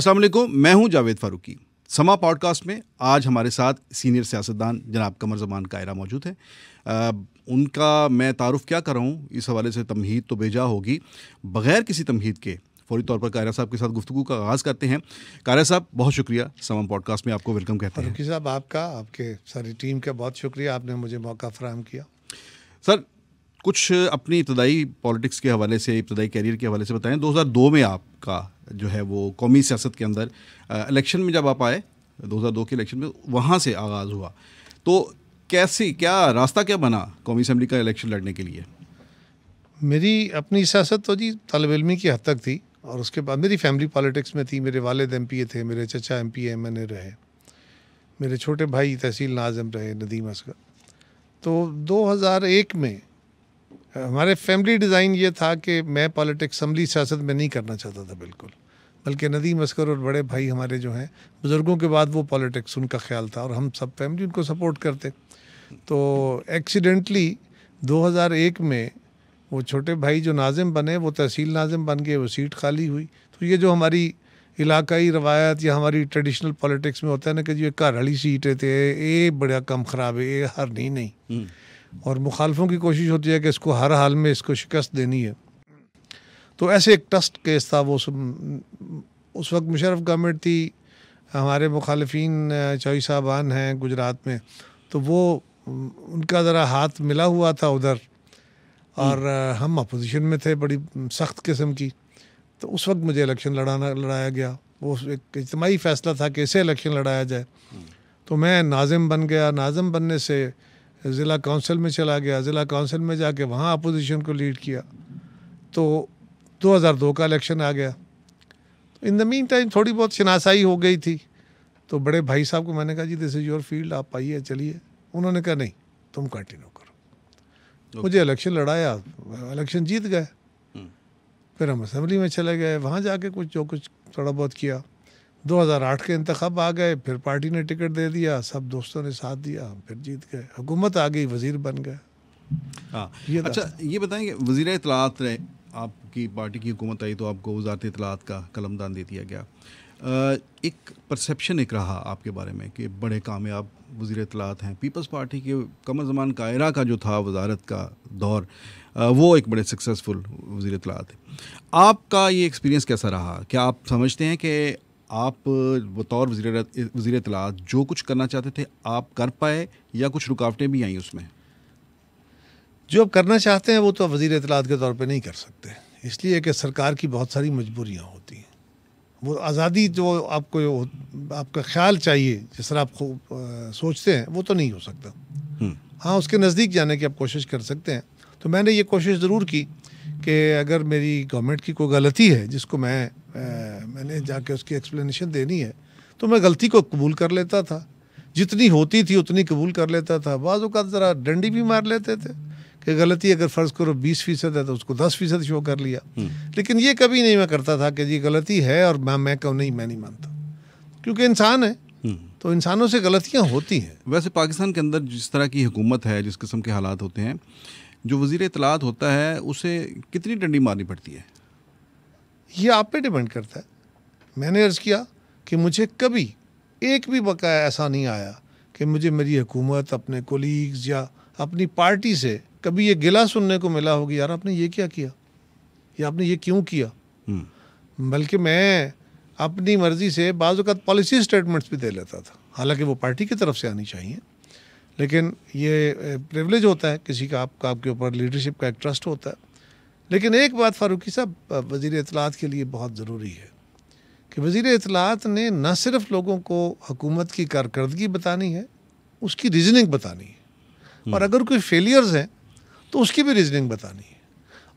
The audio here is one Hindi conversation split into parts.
अस्सलाम वालेकुम मैं हूं जावेद फारूकी समा पॉडकास्ट में आज हमारे साथ सीनियर सियासतदान जनाब कमर जमान कायरा मौजूद हैं उनका मैं तारुफ क्या कर रहा हूँ इस हवाले से तमहीद तो बेजा होगी बग़ैर किसी तमहीद के फौरी तौर पर कायरा साहब के साथ गुफ्तु का आगाज़ करते हैं कायरा साहब बहुत शुक्रिया समा पॉडकास्ट में आपको वेलकम कहते हैं साहब आपका आपके सारी टीम का बहुत शुक्रिया आपने मुझे मौका फ्राहम किया सर कुछ अपनी इब्तदाई पॉलिटिक्स के हवाले से इब्तदाई कैरियर के हवाले से बताएं 2002 में आपका जो है वो कौमी सियासत के अंदर इलेक्शन में जब आप आए 2002 के इलेक्शन में वहाँ से आगाज़ हुआ तो कैसे क्या रास्ता क्या बना कौमी असम्बली का इलेक्शन लड़ने के लिए मेरी अपनी सियासत तो जी तलब इलमी की हद तक थी और उसके बाद मेरी फैमिली पॉलिटिक्स में थी मेरे वालद एम थे मेरे चचा एम पी एम रहे मेरे छोटे भाई तहसील नाजम रहे नदीम असगर तो 2001 में हमारे फैमिली डिज़ाइन ये था कि मैं पॉलिटिक्स असम्बली सियासत में नहीं करना चाहता था बिल्कुल बल्कि नदीम असकर और बड़े भाई हमारे जो हैं बुज़ुर्गों के बाद वो पॉलिटिक्स उनका ख्याल था और हम सब फैमिली उनको सपोर्ट करते तो एक्सीडेंटली 2001 में वो छोटे भाई जो नाजिम बने वो तहसील नाजिम बन गए वो सीट खाली हुई तो ये जो हमारी इलाकाई रवायत या हमारी ट्रेडिशनल पॉलिटिक्स में होता है ना कि जो ये वाली सीट है तो ये बड़ा कम ख़राब है ये हर नहीं नहीं हम्म। और मुखालफों की कोशिश होती है कि इसको हर हाल में इसको शिकस्त देनी है तो ऐसे एक ट्रस्ट केस था वो उस, उस वक्त मुशरफ गवर्नमेंट थी हमारे मुखालफन चौई साहबान हैं गुजरात में तो वो उनका ज़रा हाथ मिला हुआ था उधर हम्म। और हम अपोजिशन में थे बड़ी सख्त किस्म की तो उस वक्त मुझे इलेक्शन लड़ाना लड़ाया गया वो एक इजमाही फ़ैसला था कि इसे इलेक्शन लड़ाया जाए हम्म। तो मैं नाजिम बन गया नाजिम बनने से ज़िला काउंसिल में चला गया ज़िला काउंसिल में जाके वहाँ अपोजिशन को लीड किया तो 2002 का इलेक्शन आ गया इन द मीन टाइम थोड़ी बहुत शनासाई हो गई थी तो बड़े भाई साहब को मैंने कहा जी दिस इज़ योर फील्ड आप आइए चलिए उन्होंने कहा नहीं तुम कंटिन्यू करो मुझे इलेक्शन लड़ाया इलेक्शन जीत गए हम्म। फिर हम असम्बली में चले गए वहाँ जाके कुछ जो कुछ थोड़ा बहुत किया 2008 के इंतखब आ गए फिर पार्टी ने टिकट दे दिया सब दोस्तों ने साथ दिया फिर जीत गए हुकूमत आ गई वजीर बन गए हाँ ये अच्छा ये बताएं कि वजीर इतलात रहे आपकी पार्टी की हुकूमत आई तो आपको वजारत इतलात का कलमदान दे दिया गया एक परसेप्शन एक रहा आपके बारे में कि बड़े कामयाब वजी इतलात हैं पीपल्स पार्टी के कमर जमान कायरा का जो था वजारत का दौर वो एक बड़े सक्सेसफुल वजी इतलात थे आपका ये एक्सपीरियंस कैसा रहा क्या आप समझते हैं कि आप बतौर वजी वजी इतलात जो कुछ करना चाहते थे आप कर पाए या कुछ रुकावटें भी आई उसमें जो अब करना चाहते हैं वो तो वजीर इतलात के तौर पर नहीं कर सकते इसलिए कि सरकार की बहुत सारी मजबूरियाँ होती हैं वो आज़ादी जो तो आपको आपका ख्याल चाहिए जिस तरह आप खूब सोचते हैं वो तो नहीं हो सकता हम्म। हाँ उसके नज़दीक जाने की आप कोशिश कर सकते हैं तो मैंने ये कोशिश ज़रूर की कि अगर मेरी गवर्नमेंट की कोई गलती है जिसको मैं आ, मैंने जाके उसकी एक्सप्लेनेशन देनी है तो मैं गलती को कबूल कर लेता था जितनी होती थी उतनी कबूल कर लेता था बाज़ ज़रा डंडी भी मार लेते थे कि गलती अगर फ़र्ज़ करो बीस फ़ीसद है तो उसको दस फ़ीसद शो कर लिया लेकिन ये कभी नहीं मैं करता था कि ये गलती है और मैं मैं कहूँ नहीं मैं नहीं मानता क्योंकि इंसान है हम्म। तो इंसानों से गलतियाँ होती हैं वैसे पाकिस्तान के अंदर जिस तरह की हुकूमत है जिस किस्म के हालात होते हैं जो वज़ी इतलात होता है उसे कितनी डंडी मारनी पड़ती है ये आप पे डिपेंड करता है मैंने अर्ज़ किया कि मुझे कभी एक भी बकाया ऐसा नहीं आया कि मुझे मेरी हुकूमत अपने कोलीग्स या अपनी पार्टी से कभी ये गिला सुनने को मिला होगी यार आपने ये क्या किया या आपने ये क्यों किया हम्म। बल्कि मैं अपनी मर्जी से बाज़ पॉलिसी स्टेटमेंट्स भी दे लेता था हालांकि वो पार्टी की तरफ से आनी चाहिए लेकिन ये प्रिवलेज होता है किसी का आपका आपके ऊपर लीडरशिप का एक ट्रस्ट होता है लेकिन एक बात फारूकी साहब वज़ी अतलात के लिए बहुत ज़रूरी है कि वज़ी अतलात ने न सिर्फ लोगों को हुकूमत की कारकर्दगी बतानी है उसकी रीजनिंग बतानी है और हम्म। अगर कोई फेलियर्स हैं तो उसकी भी रीजनिंग बतानी है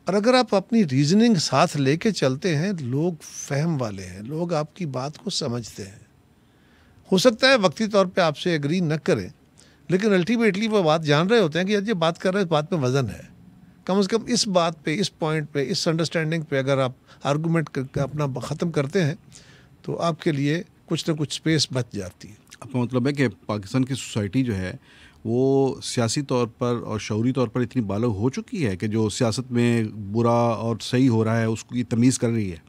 और अगर आप अपनी रीजनिंग साथ लेके चलते हैं लोग फहम वाले हैं लोग आपकी बात को समझते हैं हो सकता है वक्ती तौर पे आपसे एग्री न करें लेकिन अल्टीमेटली वो बात जान रहे होते हैं कि ये बात कर रहे हैं इस बात में वज़न है कम से कम इस बात पे इस पॉइंट पे इस अंडरस्टैंडिंग पे अगर आप आर्गूमेंट करके अपना ख़त्म करते हैं तो आपके लिए कुछ ना कुछ स्पेस बच जाती है आपका मतलब है कि पाकिस्तान की सोसाइटी जो है वो सियासी तौर पर और शौरी तौर पर इतनी बालग हो चुकी है कि जो सियासत में बुरा और सही हो रहा है उसकी तमीज़ कर रही है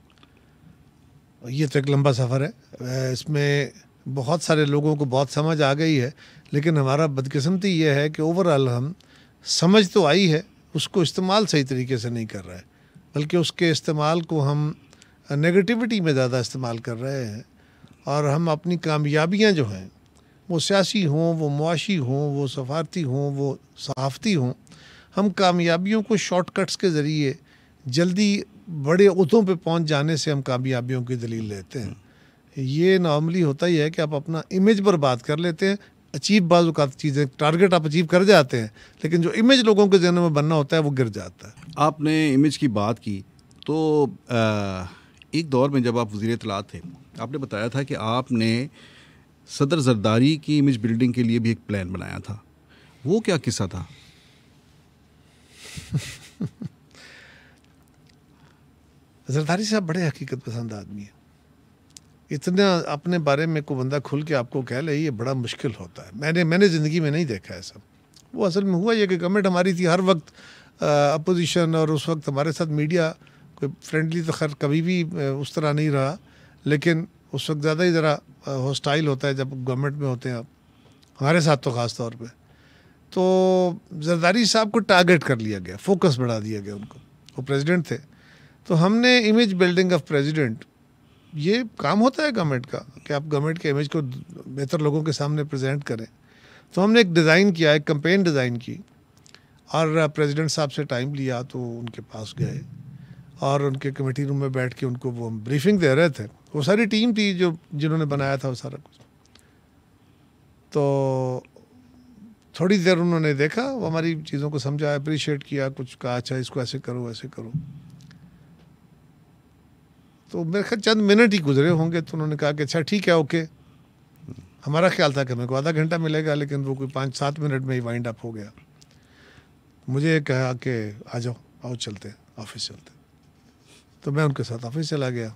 ये तो एक लंबा सफ़र है इसमें बहुत सारे लोगों को बहुत समझ आ गई है लेकिन हमारा बदकिस्मती ये है कि ओवरऑल हम समझ तो आई है उसको इस्तेमाल सही तरीके से नहीं कर रहा है बल्कि उसके इस्तेमाल को हम नेगेटिविटी में ज़्यादा इस्तेमाल कर रहे हैं और हम अपनी कामयाबियां जो हैं वो सियासी हों वो मुआशी हों वो सफारती हों वो सहाफ़ती हों हम कामयाबियों को शॉर्टकट्स के ज़रिए जल्दी बड़े उतों पे पहुंच जाने से हम कामयाबियों की दलील लेते हैं ये नॉर्मली होता ही है कि आप अपना इमेज बर्बाद कर लेते हैं अचीव बाज़ चीज़ें टारगेट आप अचीव कर जाते हैं लेकिन जो इमेज लोगों के जहन में बनना होता है वो गिर जाता है आपने इमेज की बात की तो आ, एक दौर में जब आप वज़ी तलात थे आपने बताया था कि आपने सदर जरदारी की इमेज बिल्डिंग के लिए भी एक प्लान बनाया था वो क्या किस्सा था जरदारी साहब बड़े हकीकत पसंद आदमी है इतना अपने बारे में कोई बंदा खुल के आपको कह ले ये बड़ा मुश्किल होता है मैंने मैंने ज़िंदगी में नहीं देखा है सब वो असल में हुआ ये कि गवर्नमेंट हमारी थी हर वक्त अपोजिशन और उस वक्त हमारे साथ मीडिया कोई फ्रेंडली तो खैर कभी भी उस तरह नहीं रहा लेकिन उस वक्त ज़्यादा ही ज़रा हॉस्टाइल होता है जब गवर्नमेंट में होते हैं आप हमारे साथ तो ख़ास तौर पे तो जरदारी साहब को टारगेट कर लिया गया फोकस बढ़ा दिया गया उनको वो प्रेसिडेंट थे तो हमने इमेज बिल्डिंग ऑफ प्रेसिडेंट ये काम होता है गवर्नमेंट का कि आप गवर्नमेंट के इमेज को बेहतर लोगों के सामने प्रेजेंट करें तो हमने एक डिज़ाइन किया एक कंपेन डिज़ाइन की और प्रेसिडेंट साहब से टाइम लिया तो उनके पास गए और उनके कमेटी रूम में बैठ के उनको वो ब्रीफिंग दे रहे थे वो सारी टीम थी जो जिन्होंने बनाया था वो सारा कुछ तो थोड़ी देर उन्होंने देखा वो हमारी चीज़ों को समझा अप्रिशिएट किया कुछ कहा अच्छा इसको ऐसे करो ऐसे करो तो मेरे ख्याल चंद मिनट ही गुजरे होंगे तो उन्होंने कहा कि अच्छा ठीक है ओके हमारा ख्याल था कि मेरे को आधा घंटा मिलेगा लेकिन वो कोई पाँच सात मिनट में ही वाइंड अप हो गया मुझे कहा कि आ जाओ आओ चलते ऑफिस चलते तो मैं उनके साथ ऑफिस चला गया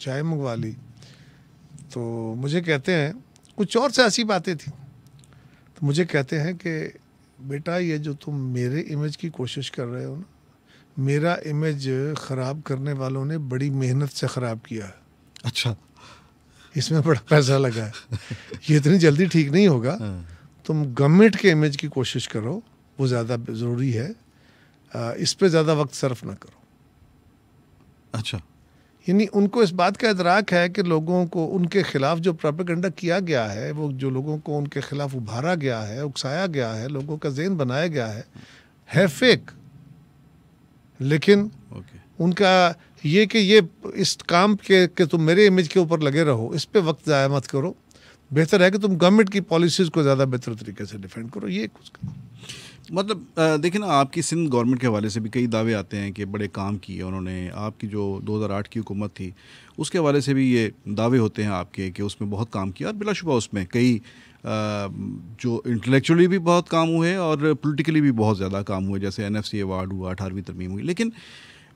चाय मंगवा ली तो मुझे कहते हैं कुछ और से ऐसी बातें थी तो मुझे कहते हैं कि बेटा ये जो तुम मेरे इमेज की कोशिश कर रहे हो ना मेरा इमेज ख़राब करने वालों ने बड़ी मेहनत से ख़राब किया है अच्छा इसमें बड़ा पैसा लगा है ये इतनी जल्दी ठीक नहीं होगा हाँ। तुम गवर्नमेंट के इमेज की कोशिश करो वो ज़्यादा ज़रूरी है इस पर ज़्यादा वक्त सर्फ ना करो अच्छा यानी उनको इस बात का इतराक है कि लोगों को उनके ख़िलाफ़ जो प्रोपेगेंडा किया गया है वो जो लोगों को उनके ख़िलाफ़ उभारा गया है उकसाया गया है लोगों का जेन बनाया गया है है फेक लेकिन okay. उनका ये कि ये इस काम के कि तुम मेरे इमेज के ऊपर लगे रहो इस पर वक्त ज़ाया मत करो बेहतर है कि तुम गवर्नमेंट की पॉलिसीज़ को ज़्यादा बेहतर तरीके से डिफेंड करो ये कुछ करो मतलब देखिए ना आपकी सिंध गवर्नमेंट के हवाले से भी कई दावे आते हैं कि बड़े काम किए उन्होंने आपकी जो 2008 की हुकूमत थी उसके हवाले से भी ये दावे होते हैं आपके कि उसमें बहुत काम किया और बिलाशुबा उसमें कई जो इंटेलेक्चुअली भी बहुत काम हुए और पोलिटिकली भी बहुत ज़्यादा काम हुए जैसे एन अवार्ड हुआ अठारहवीं तरमीम हुई लेकिन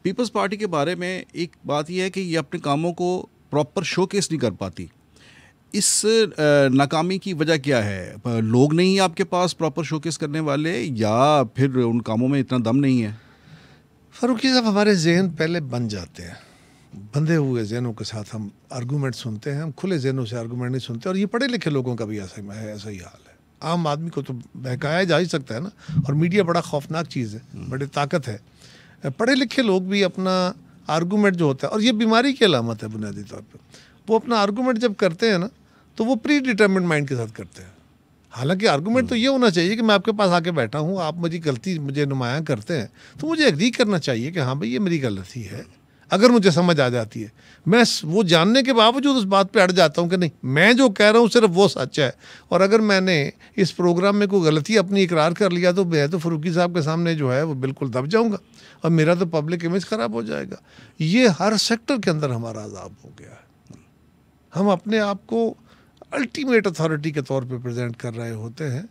पीपल्स पार्टी के बारे में एक बात यह है कि ये अपने कामों को प्रॉपर शोकेस नहीं कर पाती इस नाकामी की वजह क्या है लोग नहीं आपके पास प्रॉपर शोकेस करने वाले या फिर उन कामों में इतना दम नहीं है फारूकी साहब हमारे जहन पहले बन जाते हैं बंधे हुए जहनों के साथ हम आर्गूमेंट सुनते हैं हम खुले जहनों से आर्गूमेंट नहीं सुनते और ये पढ़े लिखे लोगों का भी ऐसा ही ऐसा ही हाल है आम आदमी को तो बहकाया जा ही सकता है ना और मीडिया बड़ा खौफनाक चीज़ है हम्म। बड़ी ताकत है पढ़े लिखे लोग भी अपना आर्गूमेंट जो होता है और ये बीमारी की अलामत है बुनियादी तौर पर वो अपना आर्गूमेंट जब करते हैं ना तो वो प्री डिटर्मेंट माइंड के साथ करते हैं हालांकि आर्गूमेंट तो ये होना चाहिए कि मैं आपके पास आके बैठा हूँ आप मुझे गलती मुझे नुमायाँ करते हैं तो मुझे एग्री करना चाहिए कि हाँ भाई ये मेरी गलती है अगर मुझे समझ आ जाती है मैं वो जानने के बावजूद उस बात पे अड़ जाता हूँ कि नहीं मैं जो कह रहा हूँ सिर्फ वो सच है और अगर मैंने इस प्रोग्राम में कोई गलती अपनी इकरार कर लिया तो मैं तो फरूकी साहब के सामने जो है वो बिल्कुल दब जाऊँगा और मेरा तो पब्लिक इमेज ख़राब हो जाएगा ये हर सेक्टर के अंदर हमारा अजाब हो गया है हम अपने आप को अल्टीमेट अथॉरिटी के तौर पे प्रेजेंट कर रहे होते हैं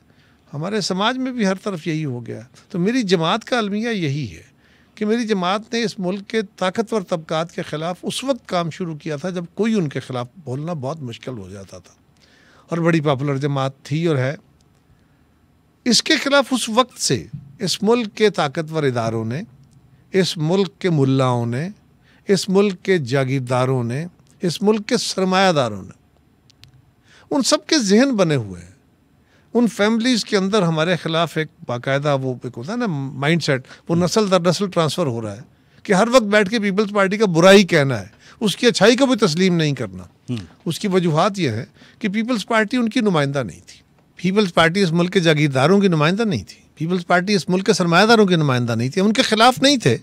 हमारे समाज में भी हर तरफ यही हो गया तो मेरी जमात का अलमिया यही है कि मेरी जमात ने इस मुल्क के ताकतवर तबकात के ख़िलाफ़ उस वक्त काम शुरू किया था जब कोई उनके ख़िलाफ़ बोलना बहुत मुश्किल हो जाता था और बड़ी पॉपुलर जमात थी और है इसके ख़िलाफ़ उस वक्त से इस मुल्क के ताकतवर इदारों ने इस मुल्क के मुलाओं ने इस मुल्क के जागीरदारों ने इस मुल्क के सरमायादारों ने उन सब के जहन बने हुए हैं उन फैमिलीज़ के अंदर हमारे ख़िलाफ़ एक बाकायदा वो एक होता है ना माइंड सेट वो हम्म। नस्ल दर नस्ल ट्रांसफ़र हो रहा है कि हर वक्त बैठ के पीपल्स पार्टी का बुरा ही कहना है उसकी अच्छाई को भी तस्लीम नहीं करना हम्म। उसकी वजूहत यह है कि पीपल्स पार्टी उनकी नुमाइंदा नहीं थी पीपल्स पार्टी इस मुल्क के जागीरदारों की नुमाइंदा नहीं थी पीपल्स पार्टी इस मुल्क के सरमायादारों की नुमाइंदा नहीं थी उनके खिलाफ नहीं थे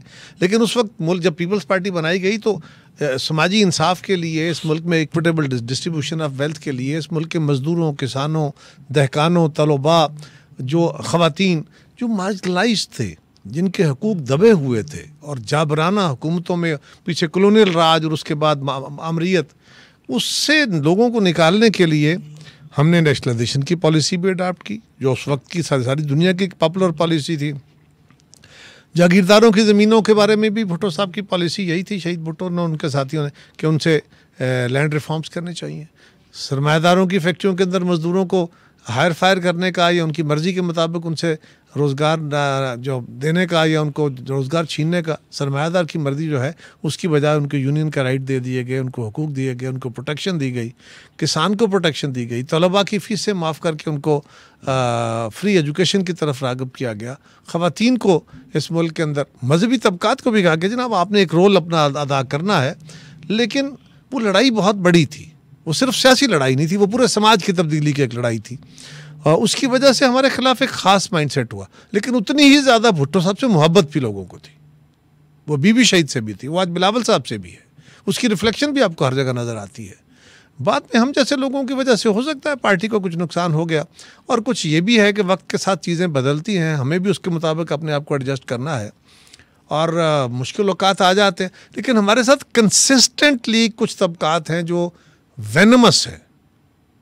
लेकिन उस वक्त मुल्क जब पीपल्स पार्टी बनाई गई तो समाजी इंसाफ के लिए इस मुल्क में इक्विटेबल डिस्ट्रीब्यूशन ऑफ वेल्थ के लिए इस मुल्क के मज़दूरों किसानों दहकानों तलबा जो खातन जो मार्जलाइज थे जिनके हकूक दबे हुए थे और जाबराना हुकूमतों में पीछे कलोनियल राज और उसके बाद आमरीत उससे लोगों को निकालने के लिए हमने नेशनलाइजेशन की पॉलिसी भी अडाप्ट की जो उस वक्त की सारी दुनिया की पॉपुलर पॉलिसी थी जागीरदारों की ज़मीनों के बारे में भी भुट्टो साहब की पॉलिसी यही थी शहीद भुट्टो ने उनके साथियों ने कि उनसे लैंड रिफॉर्म्स करने चाहिए सरमादारों की फैक्ट्रियों के अंदर मज़दूरों को हायर फायर करने का या उनकी मर्ज़ी के मुताबिक उनसे रोज़गार जो देने का या उनको रोज़गार छीनने का सरमायादार की मर्जी जो है उसकी बजाय उनको यूनियन का राइट दे दिए गए उनको हकूक दिए गए उनको प्रोटेक्शन दी गई किसान को प्रोटेक्शन दी गई तलबा की फ़ीस से माफ़ करके उनको आ, फ्री एजुकेशन की तरफ रागब किया गया ख़वान को इस मुल्क के अंदर मजहबी तबक़ात को भी कहा गया जनाब आपने एक रोल अपना अदा करना है लेकिन वो लड़ाई बहुत बड़ी थी वो सिर्फ सियासी लड़ाई नहीं थी वो पूरे समाज की तब्दीली की एक लड़ाई थी उसकी वजह से हमारे खिलाफ एक ख़ास माइंडसेट हुआ लेकिन उतनी ही ज़्यादा भुट्टो साहब से मोहब्बत भी लोगों को थी वो बीबी शहीद से भी थी वो आज बिलावल साहब से भी है उसकी रिफ्लेक्शन भी आपको हर जगह नज़र आती है बाद में हम जैसे लोगों की वजह से हो सकता है पार्टी को कुछ नुकसान हो गया और कुछ ये भी है कि वक्त के साथ चीज़ें बदलती हैं हमें भी उसके मुताबिक अपने आप को एडजस्ट करना है और मुश्किल अवकात आ जाते हैं लेकिन हमारे साथ कंसिस्टेंटली कुछ तबकात हैं जो वेनमस हैं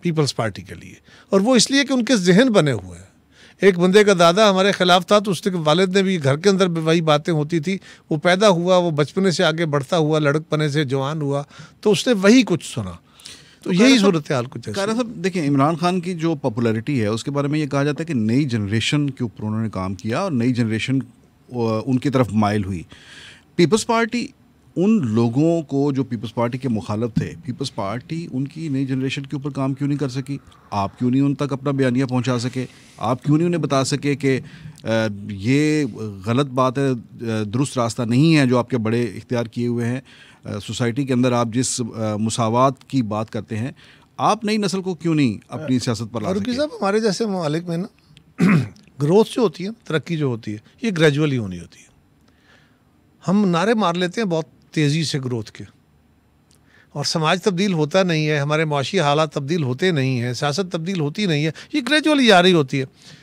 पीपल्स पार्टी के लिए और वो इसलिए कि उनके जहन बने हुए हैं एक बंदे का दादा हमारे खिलाफ था तो उसके वालिद ने भी घर के अंदर भी वही बातें होती थी वो पैदा हुआ वो बचपने से आगे बढ़ता हुआ लड़कपने से जवान हुआ तो उसने वही कुछ सुना तो, तो यही सूरत हाल कुछ कारा साहब देखिए इमरान खान की जो पॉपुलैरिटी है उसके बारे में ये कहा जाता है कि नई जनरेशन के ऊपर उन्होंने काम किया और नई जनरेशन उनकी तरफ माइल हुई पीपल्स पार्टी उन लोगों को जो पीपल्स पार्टी के मुखालफ थे पीपल्स पार्टी उनकी नई जनरेशन के ऊपर काम क्यों नहीं कर सकी आप क्यों नहीं उन तक अपना बयानिया पहुंचा सके आप क्यों नहीं उन्हें बता सके कि ये गलत बात है दुरुस्त रास्ता नहीं है जो आपके बड़े इख्तियार किए हुए हैं सोसाइटी के अंदर आप जिस मसावत की बात करते हैं आप नई नस्ल को क्यों नहीं अपनी सियासत पर ला साहब हमारे जैसे ममालिक में ना ग्रोथ जो होती है तरक्की जो होती है ये ग्रेजुअली होनी होती है हम नारे मार लेते हैं बहुत तेज़ी से ग्रोथ के और समाज तब्दील होता नहीं है हमारे माशी हालात तब्दील होते नहीं हैं सियासत तब्दील होती नहीं है ये ग्रेजुअली रही होती है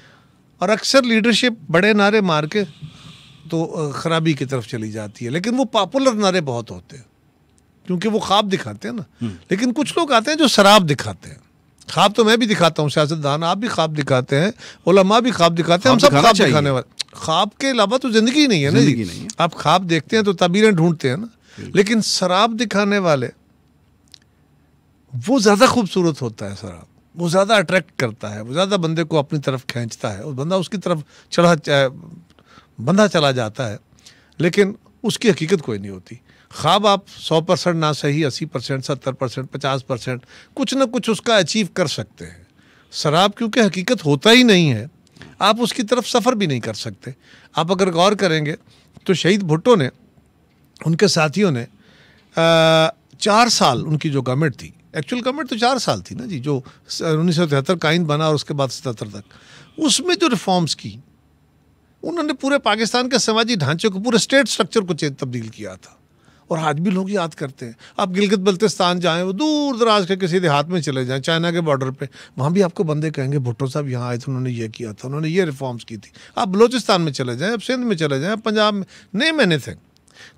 और अक्सर लीडरशिप बड़े नारे मार के तो खराबी की तरफ चली जाती है लेकिन वो पॉपुलर नारे बहुत होते हैं क्योंकि वो ख्वाब दिखाते हैं ना हम्म। लेकिन कुछ लोग आते हैं जो शराब दिखाते हैं ख्वाब तो मैं भी दिखाता हूँ सियासतदान आप भी ख्वाब दिखाते हैं ओलमा भी ख्वाब दिखाते हैं हम सब ख्वाब दिखाने वाले ख्वाब के अलावा तो ज़िंदगी नहीं है ना नहीं आप ख्वाब देखते हैं तो तबीरें ढूंढते हैं ना हम्म। लेकिन शराब दिखाने वाले वो ज़्यादा खूबसूरत होता है शराब वो ज़्यादा अट्रैक्ट करता है वो ज़्यादा बंदे को अपनी तरफ खींचता है और बंदा उसकी तरफ चढ़ा बंधा चला जाता है लेकिन उसकी हकीकत कोई नहीं होती ख्वाब आप सौ परसेंट ना सही अस्सी परसेंट सत्तर परसेंट पचास परसेंट कुछ ना कुछ उसका अचीव कर सकते हैं शराब क्योंकि हकीकत होता ही नहीं है आप उसकी तरफ सफ़र भी नहीं कर सकते आप अगर गौर करेंगे तो शहीद भुट्टो ने उनके साथियों ने चार साल उनकी जो गवर्नमेंट थी एक्चुअल गवर्नमेंट तो चार साल थी ना जी जो उन्नीस सौ तिहत्तर का आइन बना और उसके बाद सतहत्तर तक उसमें जो रिफॉर्म्स की उन्होंने पूरे पाकिस्तान के सामाजिक ढांचे को पूरे स्टेट स्ट्रक्चर को तब्दील किया था और आज भी लोग याद करते हैं आप गिलगित बल्तिस्तान जाएं वो दूर दराज के किसी देहात में चले जाएं चाइना के बॉर्डर पे वहाँ भी आपको बंदे कहेंगे भुट्टो साहब यहाँ आए थे उन्होंने ये किया था उन्होंने ये रिफॉर्म्स की थी आप बलोचिस्तान में चले जाएं आप सिंध में चले जाएं पंजाब में नेम एनीथिंग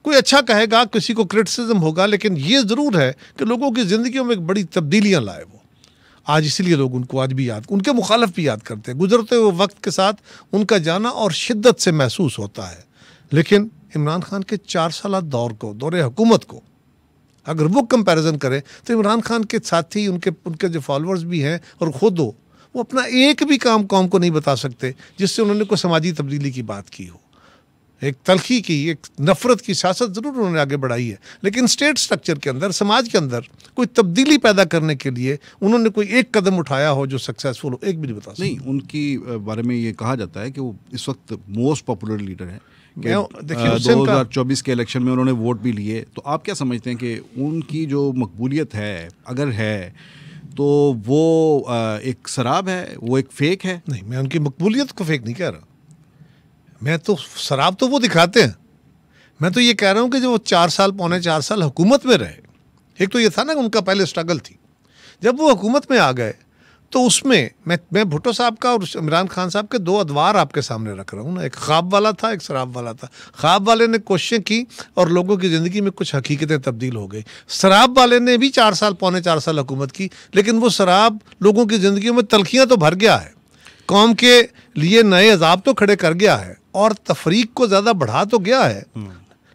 कोई अच्छा कहेगा किसी को क्रिटिसिज्म होगा लेकिन ये ज़रूर है कि लोगों की ज़िंदगी में एक बड़ी तब्दीलियाँ लाए वो आज इसीलिए लोग उनको आज भी याद उनके मुखालफ भी याद करते हैं गुजरते हुए वक्त के साथ उनका जाना और शिद्दत से महसूस होता है लेकिन इमरान खान के चार साल दौर को दौरे हुकूमत को अगर वो कंपैरिजन करें तो इमरान खान के साथ ही उनके उनके जो फॉलोअर्स भी हैं और ख़ुद हो वो अपना एक भी काम कौम को नहीं बता सकते जिससे उन्होंने कोई समाजी तब्दीली की बात की हो एक तलखी की एक नफरत की सियासत ज़रूर उन्होंने आगे बढ़ाई है लेकिन स्टेट स्ट्रक्चर के अंदर समाज के अंदर कोई तब्दीली पैदा करने के लिए उन्होंने कोई एक कदम उठाया हो जो सक्सेसफुल हो एक भी नहीं बता नहीं उनकी बारे में ये कहा जाता है कि वो इस वक्त मोस्ट पॉपुलर लीडर हैं दो हज़ार चौबीस के इलेक्शन में उन्होंने वोट भी लिए तो आप क्या समझते हैं कि उनकी जो मकबूलियत है अगर है तो वो एक शराब है वो एक फेक है नहीं मैं उनकी मकबूलियत को फेक नहीं कह रहा मैं तो शराब तो वो दिखाते हैं मैं तो ये कह रहा हूँ कि जो वो चार साल पौने चार साल हुकूमत में रहे एक तो ये था ना उनका पहले स्ट्रगल थी जब वो हुकूमत में आ गए तो उसमें मैं मैं भुट्टो साहब का और इमरान खान साहब के दो अदवार आपके सामने रख रहा हूँ ना एक ख्वाब वाला था एक शराब वाला था ख्वाब वाले ने कोशिशें की और लोगों की ज़िंदगी में कुछ हकीकतें तब्दील हो गई शराब वाले ने भी चार साल पौने चार साल हुकूमत की लेकिन वो शराब लोगों की ज़िंदगी में तलखियाँ तो भर गया है कौम के लिए नए अजाब तो खड़े कर गया है और तफरीक को ज़्यादा बढ़ा तो गया है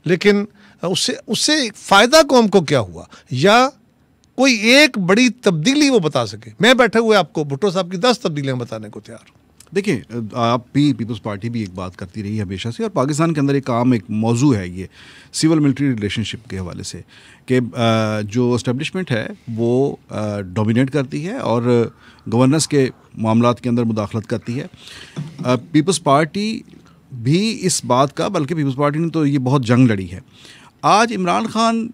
लेकिन उससे उससे फ़ायदा कौम को क्या हुआ या कोई एक बड़ी तब्दीली वो बता सके मैं बैठे हुए आपको भुट्टो साहब की दस तब्दीलियाँ बताने को तैयार हूँ देखिए आप भी पीपल्स पार्टी भी एक बात करती रही हमेशा से और पाकिस्तान के अंदर एक आम एक मौजू है ये सिविल मिलिट्री रिलेशनशिप के हवाले से कि जो इस्टबलिशमेंट है वो डोमिनेट करती है और गवर्नेंस के मामला के अंदर मुदाखलत करती है पीपल्स पार्टी भी इस बात का बल्कि पीपल्स पार्टी ने तो ये बहुत जंग लड़ी है आज इमरान खान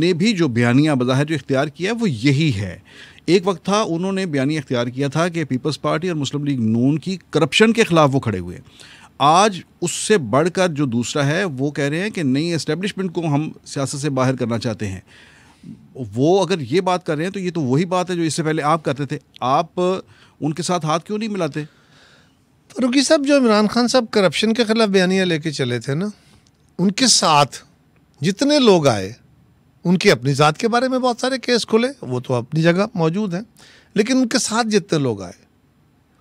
ने भी जो बयानिया बजाय जो इख्तियार किया है वो यही है एक वक्त था उन्होंने बयानी इख्तियार किया था कि पीपल्स पार्टी और मुस्लिम लीग नून की करप्शन के ख़िलाफ़ वो खड़े हुए आज उससे बढ़कर जो दूसरा है वो कह रहे हैं कि नई इस्टेब्लिशमेंट को हम सियासत से बाहर करना चाहते हैं वो अगर ये बात कर रहे हैं तो ये तो वही बात है जो इससे पहले आप करते थे आप उनके साथ हाथ क्यों नहीं मिलाते रुकी साहब जो इमरान खान साहब करप्शन के ख़िलाफ़ बयानियाँ लेके चले थे ना उनके साथ जितने लोग आए उनकी अपनी ज़ात के बारे में बहुत सारे केस खुले वो तो अपनी जगह मौजूद हैं लेकिन उनके साथ जितने लोग आए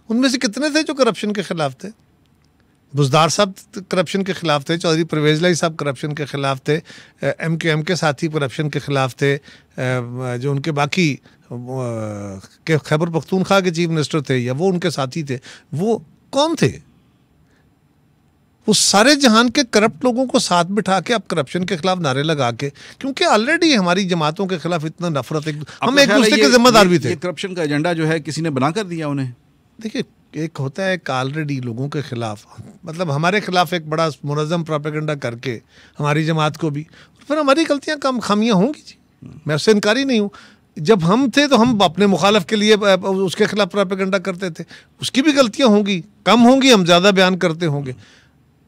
उनमें से कितने थे जो करप्शन के ख़िलाफ़ थे बुजदार साहब करप्शन के ख़िलाफ़ थे चौधरी परवेज लाई साहब करप्शन के ख़िलाफ़ थे एम के एम के साथी करप्शन के ख़िलाफ़ थे जो उनके बाकी के खैबर पख्तूनख्वा के चीफ मिनिस्टर थे या वो उनके साथी थे वो कौन थे वो सारे जहान के करप्ट लोगों को साथ बिठा के अब करप्शन के खिलाफ नारे लगा के क्योंकि ऑलरेडी हमारी जमातों के खिलाफ इतना नफरत एक हम एक दूसरे के जिम्मेदार भी थे करप्शन का एजेंडा जो है किसी ने बना कर दिया उन्हें देखिए एक होता है एक ऑलरेडी लोगों के खिलाफ मतलब हमारे खिलाफ एक बड़ा मुनजम प्रोपेगेंडा करके हमारी जमात को भी फिर हमारी गलतियाँ कम खामियाँ होंगी जी मैं उससे इनकार ही नहीं हूँ जब हम थे तो हम अपने मुखालफ के लिए उसके खिलाफ प्रापेगंडा करते थे उसकी भी गलतियाँ होंगी कम होंगी हम ज़्यादा बयान करते होंगे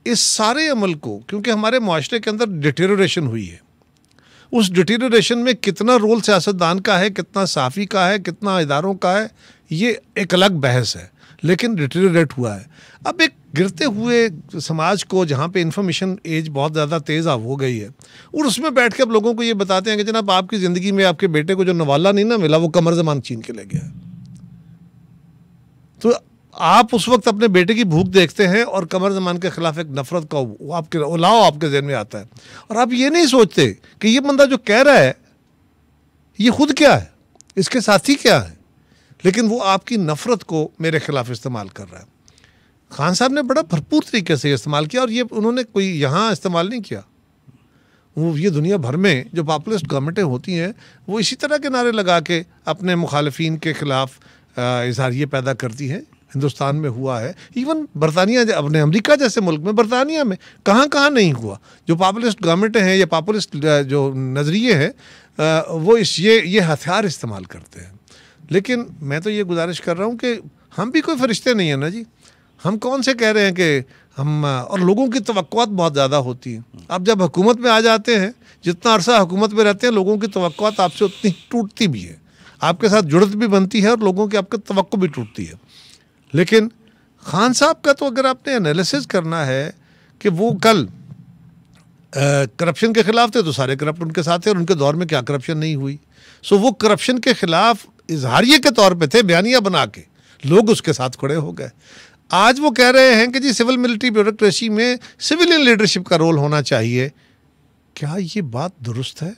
इस सारे अमल को क्योंकि हमारे माशरे के अंदर डिटेरेशन हुई है उस डिटेरेशन में कितना रोल सियासतदान का है कितना साफ़ी का है कितना इदारों का है ये एक अलग बहस है लेकिन डिटेरेट हुआ है अब एक गिरते हुए समाज को जहाँ पे इन्फॉर्मेशन एज बहुत ज़्यादा तेज़ हो गई है और उसमें बैठ के अब लोगों को ये बताते हैं कि जनाब आपकी ज़िंदगी में आपके बेटे को जो नवाला नहीं ना मिला वो कमर जमान चीन के ले गया तो आप उस वक्त अपने बेटे की भूख देखते हैं और कमर जमान के खिलाफ एक नफरत का वो आपके उलाव आपके जहन में आता है और आप ये नहीं सोचते कि ये बंदा जो कह रहा है ये खुद क्या है इसके साथी क्या है लेकिन वो आपकी नफरत को मेरे खिलाफ इस्तेमाल कर रहा है खान साहब ने बड़ा भरपूर तरीके से इस्तेमाल किया और ये उन्होंने कोई यहाँ इस्तेमाल नहीं किया वो ये दुनिया भर में जो पॉपुलिस्ट गवर्नमेंटें होती हैं वो इसी तरह के नारे लगा के अपने मुखालफी के ख़िलाफ़ ये पैदा करती हैं हिंदुस्तान में हुआ है इवन बरतानिया अपने अमेरिका जैसे मुल्क में बरतानिया में कहाँ कहाँ नहीं हुआ जो पॉपुलिस्ट गवर्नमेंटें हैं या पॉपुलिस्ट जो नज़रिए हैं वो इस ये ये हथियार इस्तेमाल करते हैं लेकिन मैं तो ये गुजारिश कर रहा हूँ कि हम भी कोई फरिश्ते नहीं हैं ना जी हम कौन से कह रहे हैं कि हम और लोगों की तवक्कात बहुत ज़्यादा होती हैं आप जब हुकूमत में आ जाते हैं जितना अरसा हुकूमत में रहते हैं लोगों की तवक्कात आपसे उतनी टूटती भी है आपके साथ जुड़त भी बनती है और लोगों की आपकी तो भी टूटती है लेकिन खान साहब का तो अगर आपने एनालिसिस करना है कि वो कल करप्शन के ख़िलाफ़ थे तो सारे करप्ट उनके साथ थे और उनके दौर में क्या करप्शन नहीं हुई सो वो करप्शन के ख़िलाफ़ इजहारिये के तौर पे थे बयानिया बना के लोग उसके साथ खड़े हो गए आज वो कह रहे हैं कि जी सिविल मिलिट्री ब्यूरोक्रेसी में सिविलियन लीडरशिप का रोल होना चाहिए क्या ये बात दुरुस्त है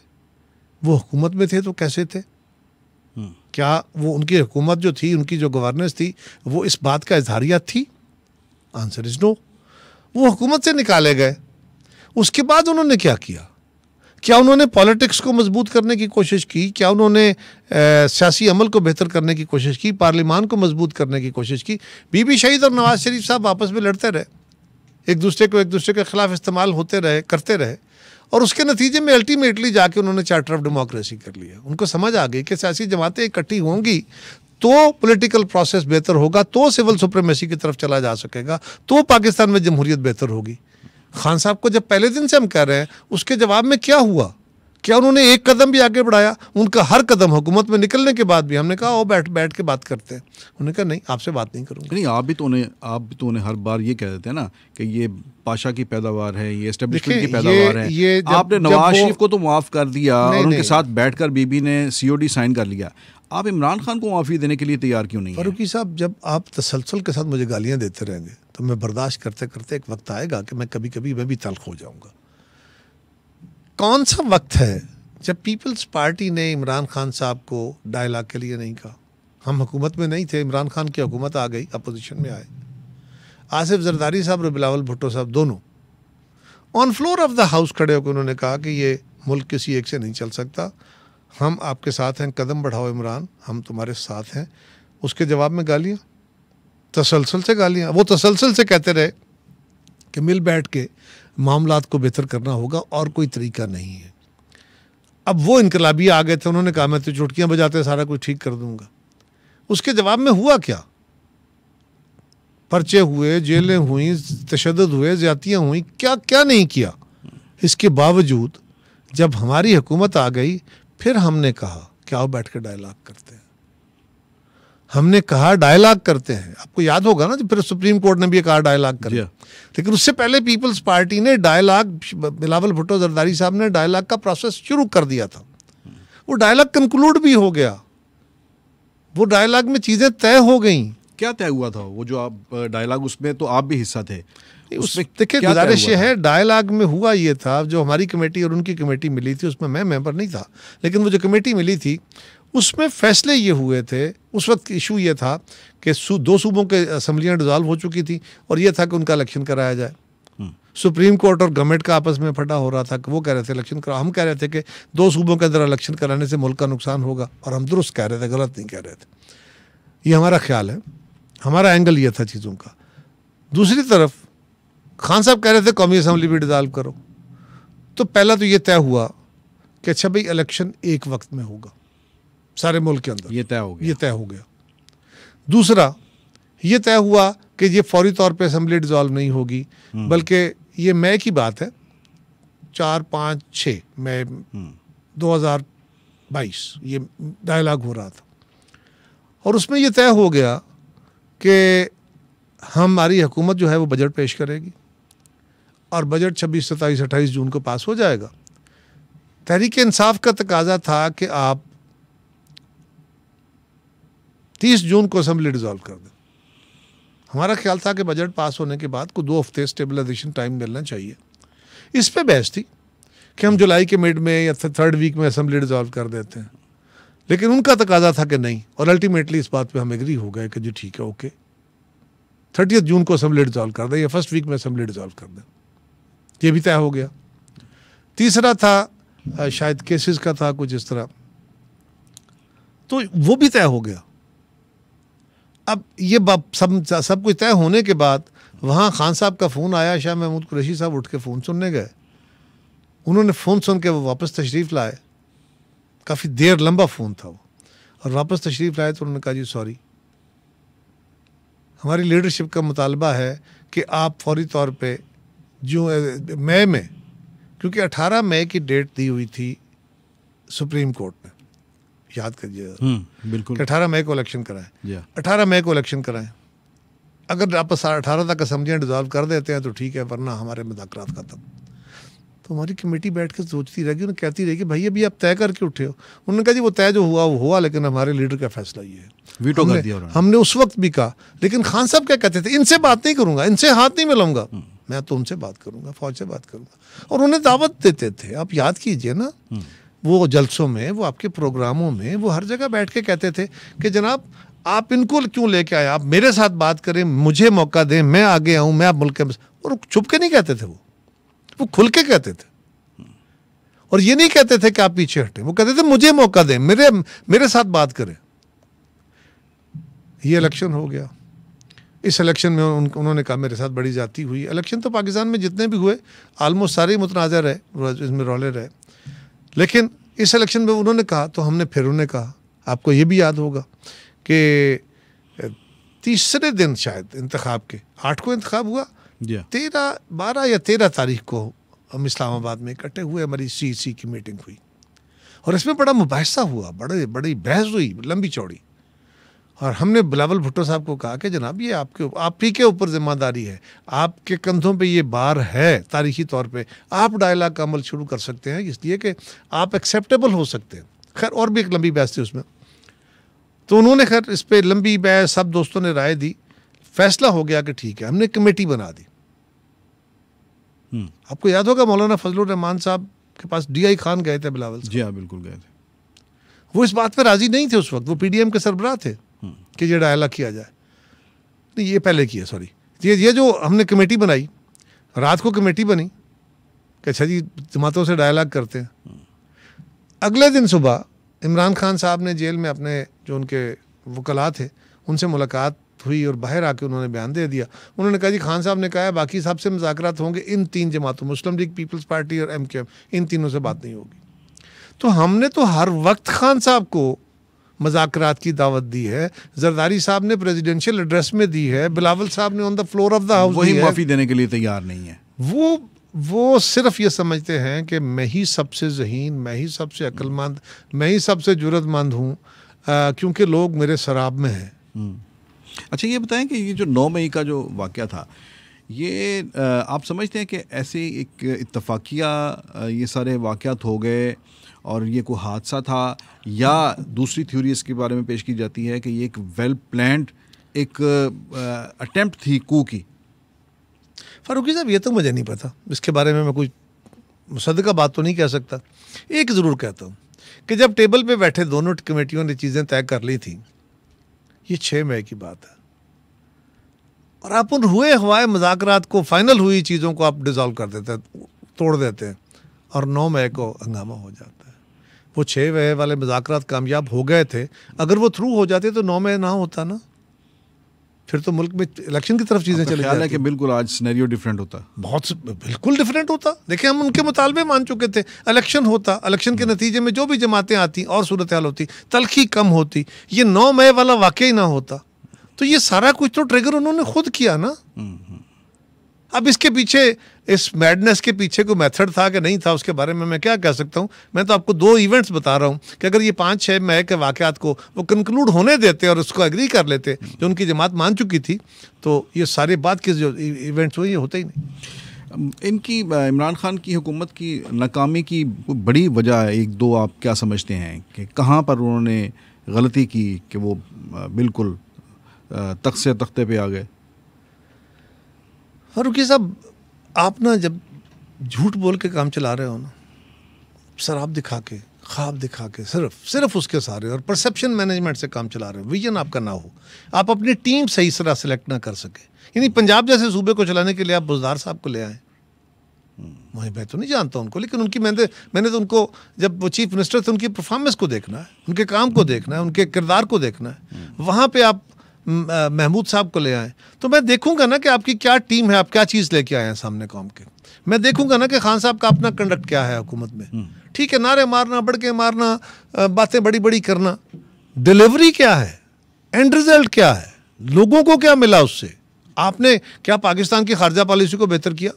वो हुकूमत में थे तो कैसे थे हम्म। क्या वो उनकी हुकूमत जो थी उनकी जो गवर्नेंस थी वो इस बात का इजहारिया थी आंसर इज नो वो हुकूमत से निकाले गए उसके बाद उन्होंने क्या किया क्या उन्होंने पॉलिटिक्स को मजबूत करने की कोशिश की क्या उन्होंने सियासी अमल को बेहतर करने की कोशिश की पार्लियामान को मजबूत करने की कोशिश की बीबी शहीद और नवाज शरीफ साहब आपस में लड़ते रहे एक दूसरे को एक दूसरे के खिलाफ इस्तेमाल होते रहे करते रहे और उसके नतीजे में अल्टीमेटली जाके उन्होंने चार्टर ऑफ डेमोक्रेसी कर लिया उनको समझ आ गई कि सियासी जमातें इकट्ठी होंगी तो पॉलिटिकल प्रोसेस बेहतर होगा तो सिविल सुप्रीमेसी की तरफ चला जा सकेगा तो पाकिस्तान में जमहूरियत बेहतर होगी खान साहब को जब पहले दिन से हम कह रहे हैं उसके जवाब में क्या हुआ क्या उन्होंने एक कदम भी आगे बढ़ाया उनका हर कदम हुकूमत में निकलने के बाद भी हमने कहा ओ बैठ बैठ के बात करते हैं उन्होंने कहा नहीं आपसे बात नहीं करूँगा नहीं आप भी तो उन्हें आप भी तो उन्हें हर बार ये कह देते हैं ना कि ये पाशा की पैदावार है ये एस्टेब्लिशमेंट की पैदावार है ये जब, आपने नवाज शरीफ को तो माफ कर दिया और उनके साथ बैठ बीबी ने सी साइन कर लिया आप इमरान खान को माफ़ी देने के लिए तैयार क्यों नहीं फारूकी साहब जब आप तसलसल के साथ मुझे गालियाँ देते रहेंगे तो मैं बर्दाश्त करते करते एक वक्त आएगा कि मैं कभी कभी मैं भी तलख हो जाऊँगा कौन सा वक्त है जब पीपल्स पार्टी ने इमरान खान साहब को डायलाग के लिए नहीं कहा हम हुकूमत में नहीं थे इमरान खान की हुकूमत आ गई अपोजिशन में आए आसिफ जरदारी साहब और बिलावल भुट्टो साहब दोनों on floor of the house खड़े होकर उन्होंने कहा कि ये मुल्क किसी एक से नहीं चल सकता हम आपके साथ हैं कदम बढ़ाओ इमरान हम तुम्हारे साथ हैं उसके जवाब में गालियाँ तसलसल से गालियाँ वो तसलसल से कहते रहे कि मिल बैठ के मामला को बेहतर करना होगा और कोई तरीका नहीं है अब वो इनकलाबी आ गए थे उन्होंने कहा मैं तो चुटकियाँ बजाते सारा कुछ ठीक कर दूंगा उसके जवाब में हुआ क्या पर्चे हुए जेलें हुई तशद हुए ज्यादियाँ हुई क्या क्या नहीं किया इसके बावजूद जब हमारी हुकूमत आ गई फिर हमने कहा कि आओ बैठ कर डायलॉग करते हैं हमने कहा डायलॉग करते हैं आपको याद होगा ना फिर सुप्रीम कोर्ट ने भी कहा डायलॉग कर हाँ। लेकिन उससे पहले पीपल्स पार्टी ने डायलॉग बिलावल भुट्टो जरदारी साहब ने डायलॉग का प्रोसेस शुरू कर दिया था वो डायलॉग कंक्लूड भी हो गया वो डायलॉग में चीज़ें तय हो गई क्या तय हुआ था वो जो आप डायलॉग उसमें तो आप भी हिस्सा थे देखिए गुजारिश ये है डायलाग में हुआ ये था जो हमारी कमेटी और उनकी कमेटी मिली थी उसमें मैं मेंबर नहीं था लेकिन वो जो कमेटी मिली थी उसमें फैसले ये हुए थे उस वक्त इशू ये था कि दो सूबों के असम्बलियाँ डिजॉल्व हो चुकी थी और ये था कि उनका इलेक्शन कराया जाए सुप्रीम हम्म। कोर्ट और गवर्नमेंट का आपस में फटा हो रहा था कि वो कह रहे थे इलेक्शन करा हम कह रहे थे कि दो सूबों के अंदर इलेक्शन कराने से मुल्क का नुकसान होगा और हम दुरुस्त कह रहे थे गलत नहीं कह रहे थे ये हमारा ख्याल है हमारा एंगल ये था चीज़ों का दूसरी तरफ खान साहब कह रहे थे कौमी असम्बली भी डिज़ाल्व करो तो पहला तो ये तय हुआ कि अच्छा भाई इलेक्शन एक वक्त में होगा सारे मुल्क के अंदर ये तय हो गया ये तय हो गया दूसरा ये तय हुआ कि ये फौरी तौर पे असम्बली डिजॉल्व नहीं होगी हम्म। बल्कि ये मई की बात है चार पाँच छ मई हम्म। दो हज़ार बाईस ये डायलाग हो रहा था और उसमें ये तय हो गया कि हमारी हुकूमत जो है वो बजट पेश करेगी और बजट छब्बीस सत्ताईस अट्ठाईस जून को पास हो जाएगा तहरीक इंसाफ का तकाजा था कि आप तीस जून को असम्बली डिज़ोल्व कर दें हमारा ख्याल था कि बजट पास होने के बाद को दो हफ्ते स्टेबलाइजेशन टाइम मिलना चाहिए इस पर बहस थी कि हम जुलाई के मिड में या थर्ड वीक में असम्बली डिज़ोल्व कर देते हैं लेकिन उनका तकाजा था कि नहीं और अल्टीमेटली इस बात पे हम एग्री हो गए कि जी ठीक है ओके थर्टियथ जून को असम्बली डिज़ोल्व कर दें या फर्स्ट वीक में असम्बली डिज़ोल्व कर दें ये भी तय हो गया तीसरा था शायद केसेस का था कुछ इस तरह तो वो भी तय हो गया अब ये सब सब कुछ तय होने के बाद वहाँ खान साहब का फ़ोन आया शाह महमूद कुरैशी साहब उठ के फ़ोन सुनने गए उन्होंने फ़ोन सुन के वो वापस तशरीफ़ लाए काफ़ी देर लंबा फ़ोन था वो और वापस तशरीफ़ लाए तो उन्होंने कहा जी सॉरी हमारी लीडरशिप का मुतालबा है कि आप फौरी तौर पे जो मई में क्योंकि 18 मई की डेट दी हुई थी सुप्रीम कोर्ट ने याद करिए हम्म, बिल्कुल अठारह मई को इलेक्शन कराएं अठारह मई को इलेक्शन कराएं अगर आप अठारह तक असम्बलियाँ डिजॉल्व कर देते हैं तो ठीक है वरना हमारे मुदाकरात खत्म तो हमारी कमेटी बैठ कर सोचती रहेगी उन्हें कहती रहेगी भाई अभी आप तय करके उठे हो उन्होंने कहा जी वो तय जो हुआ वो हुआ लेकिन हमारे लीडर का फैसला ये है वीटो हमने, कर दिया हमने उस वक्त भी कहा लेकिन खान साहब क्या कहते थे इनसे बात नहीं करूंगा इनसे हाथ नहीं मिलाऊंगा हम्म। मैं तुमसे बात करूंगा फौज से बात करूंगा और उन्हें दावत देते थे आप याद कीजिए ना हम्म। वो जलसों में वो आपके प्रोग्रामों में वो हर जगह बैठ के कहते थे कि जनाब आप इनको क्यों लेके आए आप मेरे साथ बात करें मुझे मौका दें मैं आगे आऊं मैं आप मुल्क और छुप के नहीं कहते थे वो वो खुल के कहते थे और ये नहीं कहते थे कि आप पीछे हटें वो कहते थे मुझे मौका दें मेरे मेरे साथ बात करें ये इलेक्शन हो गया इस इलेक्शन में उन, उन्होंने कहा मेरे साथ बड़ी जाती हुई इलेक्शन तो पाकिस्तान में जितने भी हुए आलमोस्ट सारे ही मुतनाज़ रहे इसमें रोले रहे लेकिन इस इलेक्शन में उन्होंने कहा तो हमने फिर उन्हें कहा आपको ये भी याद होगा कि तीसरे दिन शायद इंतखब के आठ को इंतखब हुआ हाँ। तेरह बारह या तेरह तारीख को हम इस्लामाबाद में इकट्ठे हुए हमारी सी सी e की मीटिंग हुई और इसमें बड़ा मुबासा हुआ बड़े बड़ी बहस हुई लंबी चौड़ी और हमने बिलावल भुट्टो साहब को कहा कि जनाब ये आपके आप ही के ऊपर जिम्मेदारी है आपके कंधों पे ये बार है तारीखी तौर पे आप डायलॉग का अमल शुरू कर सकते हैं इसलिए कि आप एक्सेप्टेबल हो सकते हैं खैर और भी एक लंबी बहस थी उसमें तो उन्होंने खैर इस पर लंबी बहस सब दोस्तों ने राय दी फैसला हो गया कि ठीक है हमने कमेटी बना दी हम्म। आपको याद होगा मौलाना फजलुर रहमान साहब के पास डी खान गए थे बिलावल जी हाँ बिल्कुल गए थे वो इस बात पर राजी नहीं थे उस वक्त वो पी के सरबराह थे कि ये डायलॉग किया जाए नहीं ये पहले किया सॉरी ये ये जो हमने कमेटी बनाई रात को कमेटी बनी कि अच्छा जी जमातों से डायलॉग करते हैं अगले दिन सुबह इमरान खान साहब ने जेल में अपने जो उनके वकला थे उनसे मुलाकात हुई और बाहर आके उन्होंने बयान दे दिया उन्होंने कहा जी खान साहब ने कहा है बाकी साहब से मुजाकर होंगे इन तीन जमातों मुस्लिम लीग पीपल्स पार्टी और एम इन तीनों से बात नहीं होगी तो हमने तो हर वक्त खान साहब को मजाकरात की दावत दी है जरदारी साहब ने प्रेसिडेंशियल एड्रेस में दी है बिलावल साहब ने on the floor of the house वही माफी देने के लिए तैयार नहीं है वो वो सिर्फ ये समझते हैं कि मैं ही सबसे जहीन मैं ही सबसे अक्लमंद मैं ही सबसे जरूरतमंद हूँ क्योंकि लोग मेरे शराब में हैं हम्म। अच्छा ये बताएं कि ये जो नौ मई का जो वाक़ था ये आ, आप समझते हैं कि ऐसे एक इतफाक़िया ये सारे वाक़ हो गए और ये कोई हादसा था या दूसरी थ्योरी इसके बारे में पेश की जाती है कि ये एक वेल प्लैंड एक अटेम्प्ट थी कू की फारूकी साहब ये तो मुझे नहीं पता इसके बारे में मैं कोई सदका बात तो नहीं कह सकता एक ज़रूर कहता हूँ कि जब टेबल पे बैठे दोनों कमेटियों ने चीज़ें तय कर ली थी ये छः मई की बात है और आप उन हुए हवाए मजाक को फाइनल हुई चीज़ों को आप डिज़ोल्व कर देते हैं तोड़ देते हैं और नौ मई को हंगामा हो जाता वो छः वह वाले मुजाकर कामयाब हो गए थे अगर वो थ्रू हो जाते तो नौ में ना होता ना फिर तो मुल्क में इलेक्शन की तरफ चीज़ें चले जाती कि बिल्कुल आज सिनेरियो डिफरेंट होता बहुत बिल्कुल डिफरेंट होता देखिए हम उनके मुतालबे मान चुके थे इलेक्शन होता इलेक्शन के हम्म। नतीजे में जो भी जमातें आती और सूरत हाल होती तलखी कम होती ये नौ मई वाला वाकई ही ना होता तो ये सारा कुछ तो ट्रिगर उन्होंने खुद किया ना हम्म, हम्म। अब इसके पीछे इस मैडनेस के पीछे कोई मेथड था कि नहीं था उसके बारे में मैं क्या कह सकता हूँ मैं तो आपको दो इवेंट्स बता रहा हूँ कि अगर ये पाँच छः मई के वाक़ात को वो कंक्लूड होने देते और उसको एग्री कर लेते जो उनकी जमात मान चुकी थी तो ये सारे बात के जो इवेंट्स e-, हुए ये होते ही नहीं इनकी इमरान खान की हुकूमत की नाकामी की बड़ी वजह एक दो आप क्या समझते हैं कि कहाँ पर उन्होंने गलती की कि वो बिल्कुल तख्त से तख्ते पे आ गए और रुकी साहब आप ना जब झूठ बोल के काम चला रहे हो ना शराब दिखा के ख्वाब दिखा के सिर्फ सिर्फ उसके सारे और परसेप्शन मैनेजमेंट से काम चला रहे हो विजन आपका ना हो आप अपनी टीम सही तरह सेलेक्ट ना कर सके यानी पंजाब जैसे सूबे को चलाने के लिए आप बुजदार साहब को ले आए वहीं मैं तो नहीं जानता उनको लेकिन उनकी मैंने मैंने तो उनको जब वो चीफ मिनिस्टर थे उनकी परफॉर्मेंस को देखना है उनके काम को देखना है उनके किरदार को देखना है वहाँ पे आप महमूद साहब को ले आए तो मैं देखूंगा ना कि आपकी क्या टीम है आप क्या चीज़ लेके आए हैं सामने कौम के मैं देखूंगा ना कि खान साहब का अपना कंडक्ट क्या है हुकूमत में हम्म। ठीक है नारे मारना बड़के मारना बातें बड़ी बड़ी करना डिलीवरी क्या है एंड रिजल्ट क्या है लोगों को क्या मिला उससे आपने क्या पाकिस्तान की खारजा पॉलिसी को बेहतर किया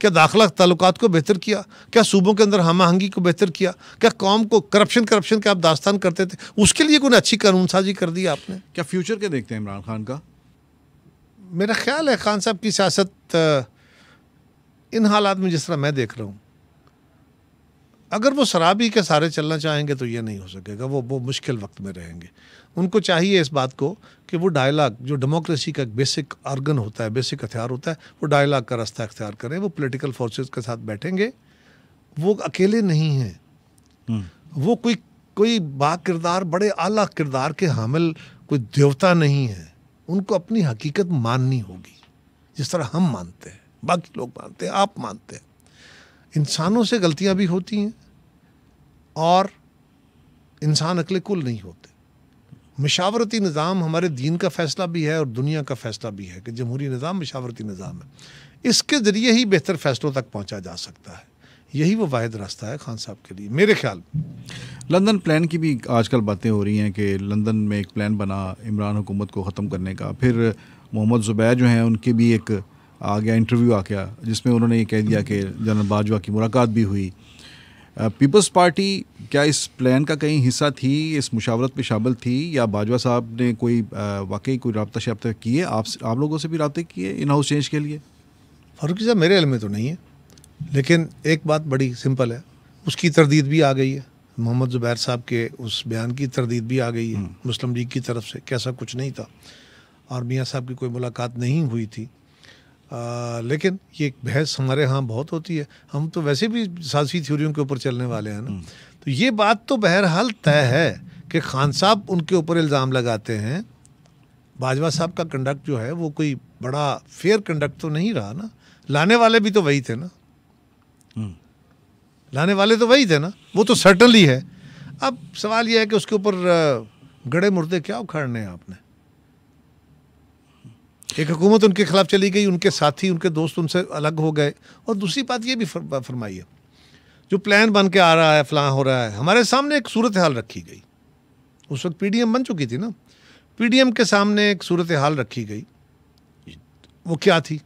क्या दाखिला ताल्लुक को बेहतर किया क्या सूबों के अंदर हम आहंगी को बेहतर किया क्या कौम को करप्शन करप्शन के आप दास्तान करते थे उसके लिए कोई अच्छी कानून साजी कर दी आपने क्या फ्यूचर क्या देखते हैं इमरान खान का मेरा ख्याल है खान साहब की सियासत इन हालात में जिस तरह मैं देख रहा हूँ अगर वो शराबी के सहारे चलना चाहेंगे तो ये नहीं हो सकेगा वो वो मुश्किल वक्त में रहेंगे उनको चाहिए इस बात को कि वो डायलॉग जो डेमोक्रेसी का एक बेसिक आर्गन होता है बेसिक हथियार होता है वो डायलॉग का रास्ता अख्तियार करें वो पोलिटिकल फोर्सेज के साथ बैठेंगे वो अकेले नहीं हैं हम्म। वो कोई कोई बा किरदार बड़े आला किरदार के हामिल कोई देवता नहीं है उनको अपनी हकीकत माननी होगी जिस तरह हम मानते हैं बाकी लोग मानते हैं आप मानते हैं इंसानों से गलतियां भी होती हैं और इंसान अकेले कुल नहीं होते मशावरती निज़ाम हमारे दीन का फ़ैसला भी है और दुनिया का फ़ैसला भी है कि जमहूरी निज़ाम मशावरती निज़ाम है इसके ज़रिए ही बेहतर फ़ैसलों तक पहुँचा जा सकता है यही वो वाद रास्ता है खान साहब के लिए मेरे ख्याल लंदन प्लान की भी आजकल बातें हो रही हैं कि लंदन में एक प्लान बना इमरान हुकूमत को ख़त्म करने का फिर मोहम्मद ज़ुबैर जो हैं उनके भी एक आ गया इंटरव्यू आ गया जिसमें उन्होंने ये कह दिया कि जनरल बाजवा की मुलाकात भी हुई पीपल्स पार्टी क्या इस प्लान का कहीं हिस्सा थी इस मुशावरत में शामिल थी या बाजवा साहब ने कोई वाकई कोई रबता शबता किए आप आप लोगों से भी रबते किए इन हाउस चेंज के लिए फारूक साहब मेरे इलम में तो नहीं है लेकिन एक बात बड़ी सिंपल है उसकी तरदीद भी आ गई है मोहम्मद ज़ुबैर साहब के उस बयान की तरदीद भी आ गई है हम्म। मुस्लिम लीग की तरफ से कैसा कुछ नहीं था और मियाँ साहब की कोई मुलाकात नहीं हुई थी लेकिन ये बहस हमारे यहाँ बहुत होती है हम तो वैसे भी साजसी थ्योरियों के ऊपर चलने वाले हैं ना हम्म। तो ये बात तो बहरहाल तय है कि खान साहब उनके ऊपर इल्ज़ाम लगाते हैं बाजवा साहब का कंडक्ट जो है वो कोई बड़ा फेयर कंडक्ट तो नहीं रहा ना लाने वाले भी तो वही थे ना हम्म। लाने वाले तो वही थे ना वो तो सर्टनली है अब सवाल यह है कि उसके ऊपर गड़े मुर्दे क्या उखाड़ने हैं आपने एक हुकूमत उनके खिलाफ चली गई उनके साथी उनके दोस्त उनसे अलग हो गए और दूसरी बात ये भी फरमाई है जो प्लान बन के आ रहा है फलां हो रहा है हमारे सामने एक सूरत हाल रखी गई उस वक्त पी बन चुकी थी ना पी के सामने एक सूरत हाल रखी गई वो क्या थी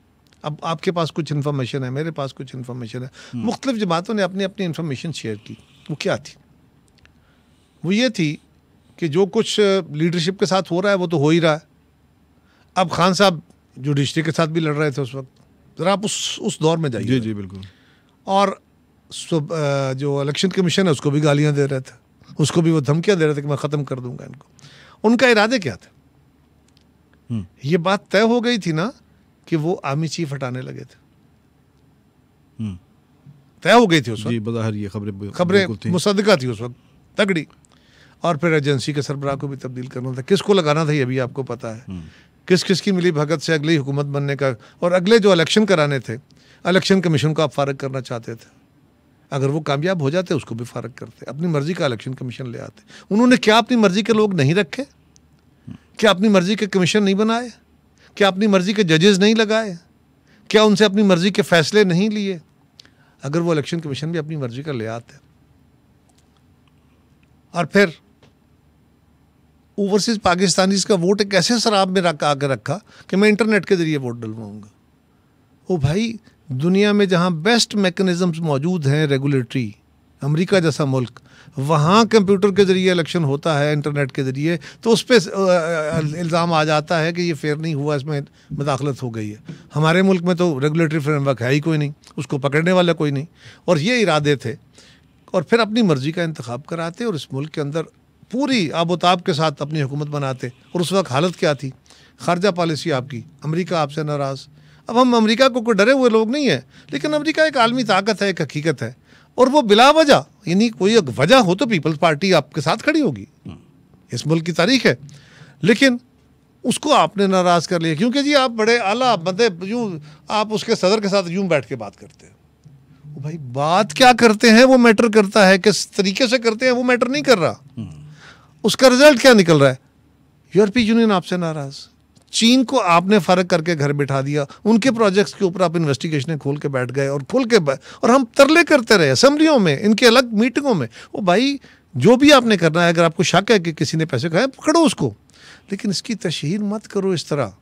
अब आपके पास कुछ इन्फॉर्मेशन है मेरे पास कुछ इन्फॉर्मेशन है हम्म। मुख्तलिफ जमातों ने अपनी अपनी इन्फॉर्मेशन शेयर की वो क्या थी वो ये थी कि जो कुछ लीडरशिप के साथ हो रहा है वो तो हो ही रहा है अब खान साहब जुडिशरी के साथ भी लड़ रहे थे उस वक्त ज़रा आप उस उस दौर में जाइए जी जी बिल्कुल और जो इलेक्शन कमीशन है उसको भी गालियाँ दे रहे थे उसको भी वो धमकियाँ दे रहे थे कि मैं ख़त्म कर दूंगा इनको उनका इरादे क्या था हम्म। ये बात तय हो गई थी ना कि वो आर्मी चीफ हटाने लगे थे हम्म। तय हो गई थी उस वक्त ये खबरें खबरें मुसदका थी उस वक्त तगड़ी और फिर एजेंसी के सरबराह को भी तब्दील करना था किसको लगाना था ये भी आपको पता है हम्म। किस किस की मिली भगत से अगली हुकूमत बनने का और अगले जो इलेक्शन कराने थे इलेक्शन कमीशन को आप फारग करना चाहते थे अगर वो कामयाब हो जाते उसको भी फारग करते अपनी मर्ज़ी का इलेक्शन कमीशन ले आते उन्होंने क्या अपनी मर्ज़ी के लोग नहीं रखे क्या अपनी मर्ज़ी के कमीशन नहीं बनाए क्या अपनी मर्ज़ी के जजेस नहीं लगाए क्या उनसे अपनी मर्ज़ी के फैसले नहीं लिए अगर वो इलेक्शन कमीशन भी अपनी मर्ज़ी का ले आते और फिर ओवरसीज पाकिस्तानी का वोट एक ऐसे शराब में रख आकर रखा कि मैं इंटरनेट के ज़रिए वोट डलवाऊंगा ओ भाई दुनिया में जहाँ बेस्ट मेकनिज़म्स मौजूद हैं रेगुलेटरी अमेरिका जैसा मुल्क वहाँ कंप्यूटर के ज़रिए इलेक्शन होता है इंटरनेट के ज़रिए तो उस पर इल्ज़ाम आ जाता है कि ये फेयर नहीं हुआ इसमें मुदाखलत हो गई है हमारे मुल्क में तो रेगुलेटरी फ्रेमवर्क है ही कोई नहीं उसको पकड़ने वाला कोई नहीं और ये इरादे थे और फिर अपनी मर्ज़ी का इंतखब कराते और इस मुल्क के अंदर पूरी आबोताब के साथ अपनी हुकूमत बनाते और उस वक्त हालत क्या थी खारजा पॉलिसी आपकी अमरीका आपसे नाराज़ अब हम अमरीका को कोई डरे हुए लोग नहीं हैं लेकिन अमरीका एक आलमी ताकत है एक हकीकत है और वो बिला वजह यानी कोई वजह हो तो पीपल्स पार्टी आपके साथ खड़ी होगी हम्म। इस मुल्क की तारीख है लेकिन उसको आपने नाराज़ कर लिया क्योंकि जी आप बड़े आला बंदे यूँ आप उसके सदर के साथ यूँ बैठ के बात करते हैं भाई बात क्या करते हैं वो मैटर करता है किस तरीके से करते हैं वो मैटर नहीं कर रहा हम्म। उसका रिजल्ट क्या निकल रहा है यूरोपीय यूनियन आपसे नाराज चीन को आपने फर्क करके घर बिठा दिया उनके प्रोजेक्ट्स के ऊपर आप इन्वेस्टिगेशन खोल के बैठ गए और खोल के और हम तरले करते रहे असम्बलियों में इनके अलग मीटिंगों में वो भाई जो भी आपने करना है अगर आपको शक है कि किसी ने पैसे खाए पकड़ो उसको लेकिन इसकी तशहर मत करो इस तरह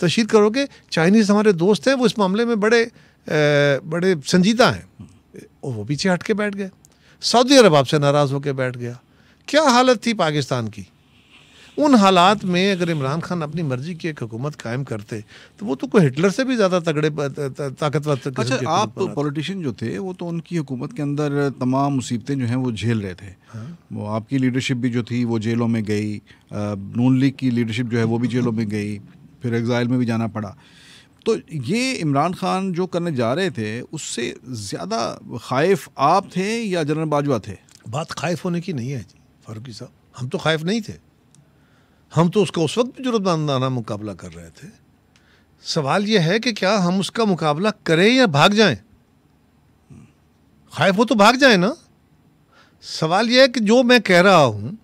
तशहर करो कि चाइनीज़ हमारे दोस्त हैं वो इस मामले में बड़े ए, बड़े संजीदा हैं और वो पीछे हट के बैठ गए सऊदी अरब आपसे नाराज़ होकर बैठ गया क्या हालत थी पाकिस्तान की उन हालात में अगर इमरान खान अपनी मर्जी की एक हुकूमत कायम करते तो वो तो कोई हिटलर से भी ज़्यादा तगड़े ताकतवर अच्छा आप पॉलिटिशियन जो थे वो तो उनकी हुकूमत के अंदर तमाम मुसीबतें जो हैं वो झेल रहे थे हाँ? वो आपकी लीडरशिप भी जो थी वो जेलों में गई नून लीग की लीडरशिप जो है वो भी जेलों में गई फिर एग्ज़ाइल में भी जाना पड़ा तो ये इमरान खान जो करने जा रहे थे उससे ज़्यादा खाइफ आप थे या जनरल बाजवा थे बात खाइफ होने की नहीं है फारूकी साहब हम तो खाइफ नहीं थे हम तो उसका उस वक्त भी जुर्माना मुकाबला कर रहे थे सवाल यह है कि क्या हम उसका मुकाबला करें या भाग जाएं खाइफ हो तो भाग जाए ना सवाल यह है कि जो मैं कह रहा हूँ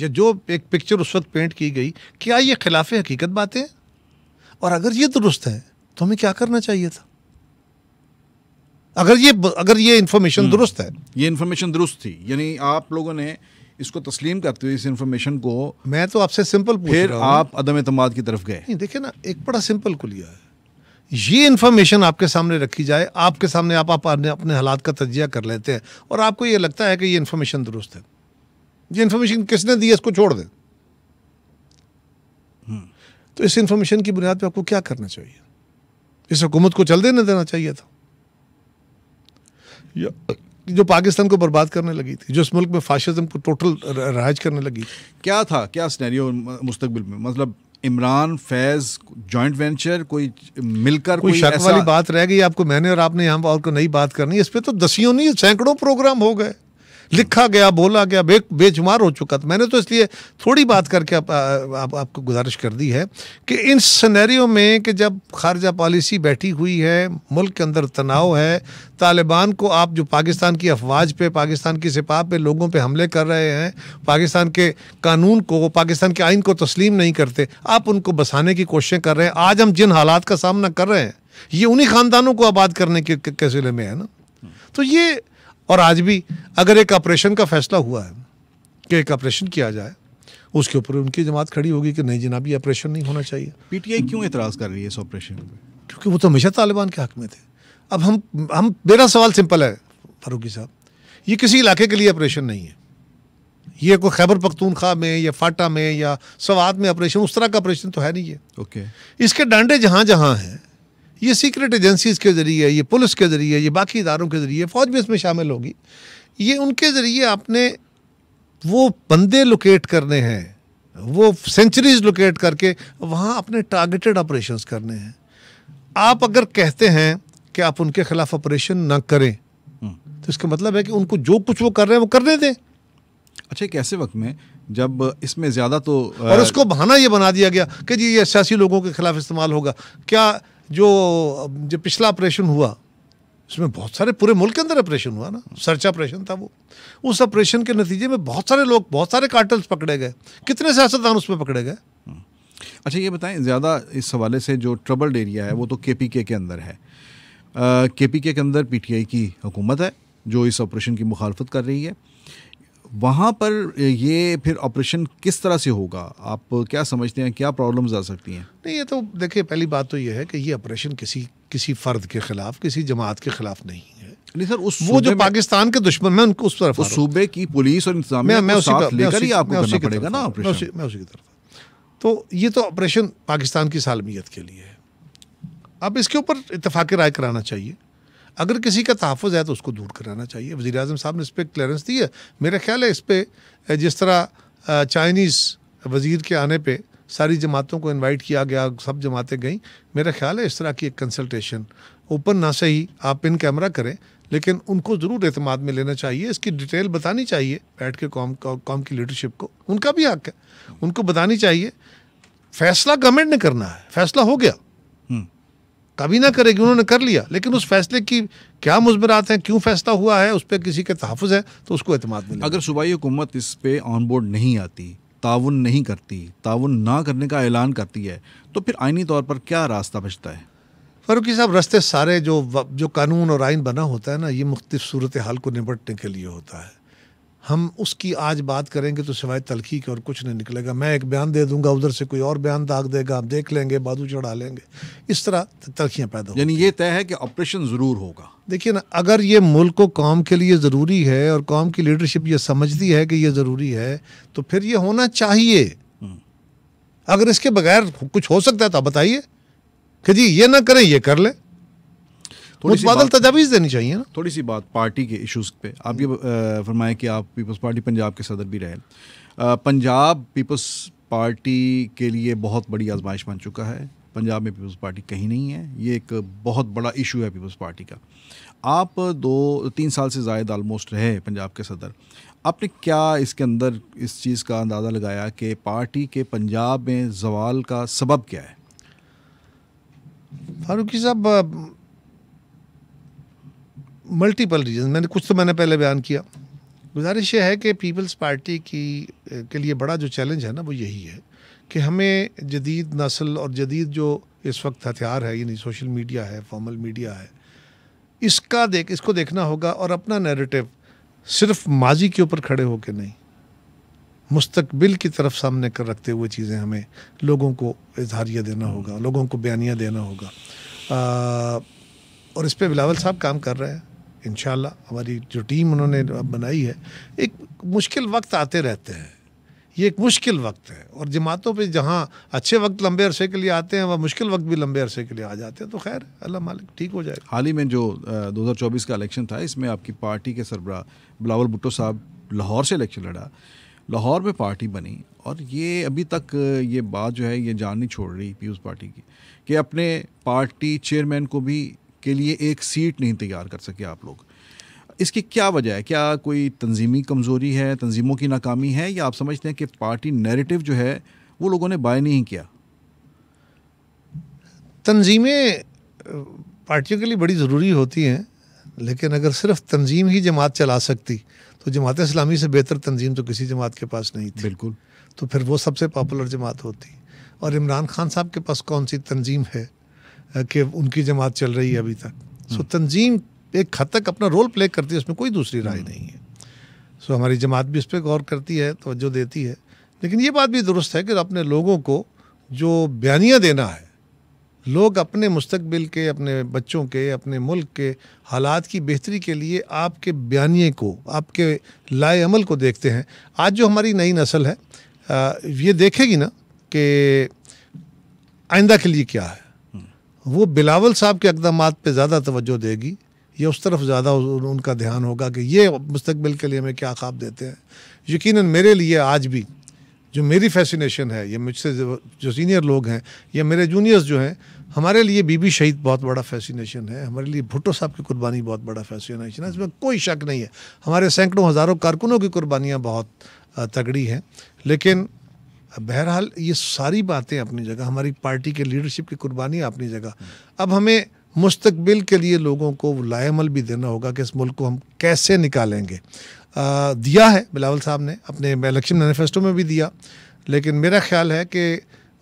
या जो एक पिक्चर उस वक्त पेंट की गई क्या ये खिलाफ हकीकत बातें और अगर ये दुरुस्त है तो हमें क्या करना चाहिए था अगर ये अगर ये इंफॉर्मेशन हम्म। दुरुस्त है ये इन्फॉर्मेशन दुरुस्त थी यानी आप लोगों ने इसको तस्लीम करते हुए इस इन्फॉर्मेशन को मैं तो आपसे सिंपल पूछ फिर रहा हूं। आप अदम अतमाद की तरफ गए नहीं देखिए ना एक बड़ा सिंपल कुलिया है ये इन्फॉर्मेशन आपके सामने रखी जाए आपके सामने आप, आप अपने अपने हालात का तजिया कर लेते हैं और आपको ये लगता है कि ये इन्फॉर्मेशन दुरुस्त है ये इन्फॉर्मेशन किसने दी है इसको छोड़ दें हम्म। तो इस इन्फॉर्मेशन की बुनियाद पर आपको क्या करना चाहिए इस हुकूमत को चल देने देना चाहिए था या जो पाकिस्तान को बर्बाद करने लगी थी जो इस मुल्क में फाशिज्म को टोटल राज करने लगी क्या था क्या स्नैरियो मुस्तबिल में मतलब इमरान फैज जॉइंट वेंचर कोई मिलकर कोई, कोई शक ऐसा... वाली बात रह गई आपको मैंने और आपने यहाँ और को नई बात करनी इस पर तो दसियों नहीं सैकड़ों प्रोग्राम हो गए लिखा गया बोला गया बे बेचुमार हो चुका था मैंने तो इसलिए थोड़ी बात करके आप, आप, आप आपको गुजारिश कर दी है कि इन सनेरियो में कि जब खारजा पॉलिसी बैठी हुई है मुल्क के अंदर तनाव है तालिबान को आप जो पाकिस्तान की अफवाज पे पाकिस्तान की सिपाह पे लोगों पे हमले कर रहे हैं पाकिस्तान के कानून को पाकिस्तान के आइन को तस्लीम नहीं करते आप उनको बसाने की कोशिशें कर रहे हैं आज हम जिन हालात का सामना कर रहे हैं ये उन्हीं ख़ानदानों को आबाद करने के, के सिले में है ना तो ये और आज भी अगर एक ऑपरेशन का फैसला हुआ है कि एक ऑपरेशन किया जाए उसके ऊपर उनकी जमात खड़ी होगी कि नहीं जनाब ये ऑपरेशन नहीं होना चाहिए पीटीआई क्यों इतराज़ कर रही है इस ऑपरेशन पर क्योंकि वो तो हमेशा तालिबान के हक में थे अब हम हम मेरा सवाल सिंपल है फारूकी साहब ये किसी इलाके के लिए ऑपरेशन नहीं है ये कोई खैबर पख्तूनख्वा में या फाटा में या सवात में ऑपरेशन उस तरह का ऑपरेशन तो है नहीं है ओके okay. इसके डांडे जहाँ जहाँ हैं ये सीक्रेट एजेंसीज के ज़रिए ये पुलिस के ज़रिए ये बाकी इदारों के ज़रिए फ़ौज भी इसमें शामिल होगी ये उनके ज़रिए आपने वो बंदे लोकेट करने हैं वो सेंचुरीज लोकेट करके वहाँ अपने टारगेटेड ऑपरेशन करने हैं आप अगर कहते हैं कि आप उनके खिलाफ ऑपरेशन ना करें हम्म। तो इसका मतलब है कि उनको जो कुछ वो कर रहे हैं वो करने दें अच्छा एक ऐसे वक्त में जब इसमें ज़्यादा तो और उसको बहाना ये बना दिया गया कि जी ये सियासी लोगों के खिलाफ इस्तेमाल होगा क्या जो जो पिछला ऑपरेशन हुआ उसमें बहुत सारे पूरे मुल्क के अंदर ऑपरेशन हुआ ना सर्च ऑपरेशन था वो उस ऑपरेशन के नतीजे में बहुत सारे लोग बहुत सारे कार्टल्स पकड़े गए कितने सियासतदान उसमें पकड़े गए अच्छा ये बताएं ज़्यादा इस हवाले से जो ट्रबल्ड एरिया है वो तो के के अंदर है के पी के अंदर पी टी आई की हुकूमत है जो इस ऑपरेशन की मुखालफत कर रही है वहाँ पर ये फिर ऑपरेशन किस तरह से होगा आप क्या समझते हैं क्या प्रॉब्लम्स आ सकती हैं नहीं ये तो देखिए पहली बात तो ये है कि ये ऑपरेशन किसी किसी फ़र्द के ख़िलाफ़ किसी जमात के ख़िलाफ़ नहीं है नहीं सर उस वो जो पाकिस्तान के दुश्मन है उनको उस तरफ उस सूबे की पुलिस और इंतजामिया मैं, मैं उसी साथ लेकर ही आपको करना पड़ेगा ना ऑपरेशन मैं उसी की तरफ तो ये तो ऑपरेशन पाकिस्तान की सालमियत के लिए है अब इसके ऊपर इतफाक़ राय कराना चाहिए अगर किसी का तहफ़ है तो उसको दूर कराना चाहिए वज़ी अजम साहब ने इस पर क्लियरेंस दी है मेरा ख्याल है इस पर जिस तरह चाइनीज़ वज़ीर के आने पर सारी जमातों को इन्वाइट किया गया सब जमातें गई मेरा ख्याल है इस तरह की एक कंसल्टेशन ओपन ना सही आप इन कैमरा करें लेकिन उनको ज़रूर अहतमाद में लेना चाहिए इसकी डिटेल बतानी चाहिए बैठ के कौम कौम की लीडरशिप को उनका भी हक है उनको बतानी चाहिए फैसला गवर्नमेंट ने करना है फैसला हो गया तभी ना करेगी उन्होंने कर लिया लेकिन उस फैसले की क्या मुजबरात हैं क्यों फैसला हुआ है उस पर किसी के तहफ़ है तो उसको अतमाद मिले अगर सूबाई हुकूमत इस पर ऑन बोर्ड नहीं आती ताउन नहीं करती ताउन ना करने का ऐलान करती है तो फिर आइनी तौर पर क्या रास्ता बचता है फारूकी साहब रस्ते सारे जो जो कानून और आइन बना होता है ना ये मुख्तु सूरत हाल को निपटने के लिए होता है हम उसकी आज बात करेंगे तो सिवाय तलखी के और कुछ नहीं निकलेगा मैं एक बयान दे दूंगा उधर से कोई और बयान दाग देगा आप देख लेंगे बादू चढ़ा लेंगे इस तरह तलखियाँ पैदा यानी ये तय है कि ऑपरेशन ज़रूर होगा देखिए ना अगर ये मुल्क को कौम के लिए ज़रूरी है और कौम की लीडरशिप ये समझती है कि ये ज़रूरी है तो फिर ये होना चाहिए हम्म। अगर इसके बगैर कुछ हो सकता है तो बताइए कि जी ये ना करें ये कर लें मुतबादल तजावीज़ देनी चाहिए ना थोड़ी सी बात पार्टी के इशूज़ पे आप ये फरमाएं कि आप पीपल्स पार्टी पंजाब के सदर भी रहे पंजाब पीपल्स पार्टी के लिए बहुत बड़ी आजमाइश बन चुका है पंजाब में पीपल्स पार्टी कहीं नहीं है ये एक बहुत बड़ा इशू है पीपल्स पार्टी का आप दो तीन साल से जायद आलमोस्ट रहे पंजाब के सदर आपने क्या इसके अंदर इस चीज़ का अंदाज़ा लगाया कि पार्टी के पंजाब में जवाल का सबब क्या है फारूकी साहब मल्टीपल रीज़न मैंने कुछ तो मैंने पहले बयान किया गुजारिश ये है कि पीपल्स पार्टी की के लिए बड़ा जो चैलेंज है ना वो यही है कि हमें जदीद नस्ल और जदीद जो इस वक्त हथियार है यानी सोशल मीडिया है फॉर्मल मीडिया है इसका देख इसको देखना होगा और अपना नैरेटिव सिर्फ माजी के ऊपर खड़े होकर नहीं मुस्तबिल की तरफ सामने कर रखते हुए चीज़ें हमें लोगों को इजहारिया देना होगा लोगों को बयानिया देना होगा आ, और इस पर बिलावल साहब काम कर रहे हैं इन हमारी जो टीम उन्होंने बनाई है एक मुश्किल वक्त आते रहते हैं ये एक मुश्किल वक्त है और जमातों पे जहाँ अच्छे वक्त लंबे अरसे के लिए आते हैं वह मुश्किल वक्त भी लंबे अरसे के लिए आ जाते हैं तो खैर अल्लाह मालिक ठीक हो जाएगा हाल ही में जो 2024 का इलेक्शन था इसमें आपकी पार्टी के सरबरा बिलावल भुट्टो साहब लाहौर से इलेक्शन लड़ा लाहौर में पार्टी बनी और ये अभी तक ये बात जो है ये जान नहीं छोड़ रही पीपल्स पार्टी की कि अपने पार्टी चेयरमैन को भी के लिए एक सीट नहीं तैयार कर सके आप लोग इसकी क्या वजह है क्या कोई तंजीमी कमज़ोरी है तंजीमों की नाकामी है या आप समझते हैं कि पार्टी नैरेटिव जो है वो लोगों ने बाय नहीं किया तंजीमें पार्टियों के लिए बड़ी ज़रूरी होती हैं लेकिन अगर सिर्फ तंजीम ही जमात चला सकती तो जमात इस्लामी से बेहतर तंजीम तो किसी जमात के पास नहीं थी बिल्कुल तो फिर वो सबसे पॉपुलर जमात होती और इमरान खान साहब के पास कौन सी तंजीम है કે તેમની જમાત ચલ રહી હી અબિ તક સો તનજીમ એક હતક અપના રોલ પ્લે કરતી હૈ ઉસમે કોઈ દૂસરી رائے નહીં હૈ સો હમારી જમાત ભી ઉસપે गौर કરતી હૈ તવज्जो દેતી હૈ લેકિન યે બાત ભી દુરસ્ત હૈ કે અપને લોગો કો જો બયાનિયા દેના હૈ લોગ અપને મુસ્તકબલ કે અપને બચ્ચો કે અપને મુલક કે હાલત કી બેહતરી કે લિયે આપકે બયાનિયે કો આપકે લાય અમલ કો દેખતે હૈ આજ જો હમારી નઈ નસલ હૈ યે દેખેગી ના કે આયندہ કે લિયે ક્યા वो बिलावल साहब के इकदाम पर ज़्यादा तोज्जो देगी या उस तरफ ज़्यादा उनका ध्यान होगा कि ये मुस्तबिल के लिए हमें क्या ख्वाब देते हैं यकीन मेरे लिए आज भी जो मेरी फैसिनेशन है या मुझसे जो सीनियर लोग हैं या मेरे जूनियर्स जो हैं हमारे लिए बीबी शहीद बहुत बड़ा फैसिनेशन है हमारे लिए भुट्टो साहब की कुर्बानी बहुत बड़ा फैसिनेशन है इसमें कोई शक नहीं है हमारे सैकड़ों हज़ारों कारकुनों की कुर्बानियाँ बहुत तगड़ी हैं लेकिन बहरहाल ये सारी बातें अपनी जगह हमारी पार्टी के लीडरशिप की कुर्बानी अपनी जगह अब हमें मुस्तबिल के लिए लोगों को लायमल भी देना होगा कि इस मुल्क को हम कैसे निकालेंगे आ, दिया है बिलावल साहब ने अपने इलेक्शन मैनिफेस्टो में भी दिया लेकिन मेरा ख्याल है कि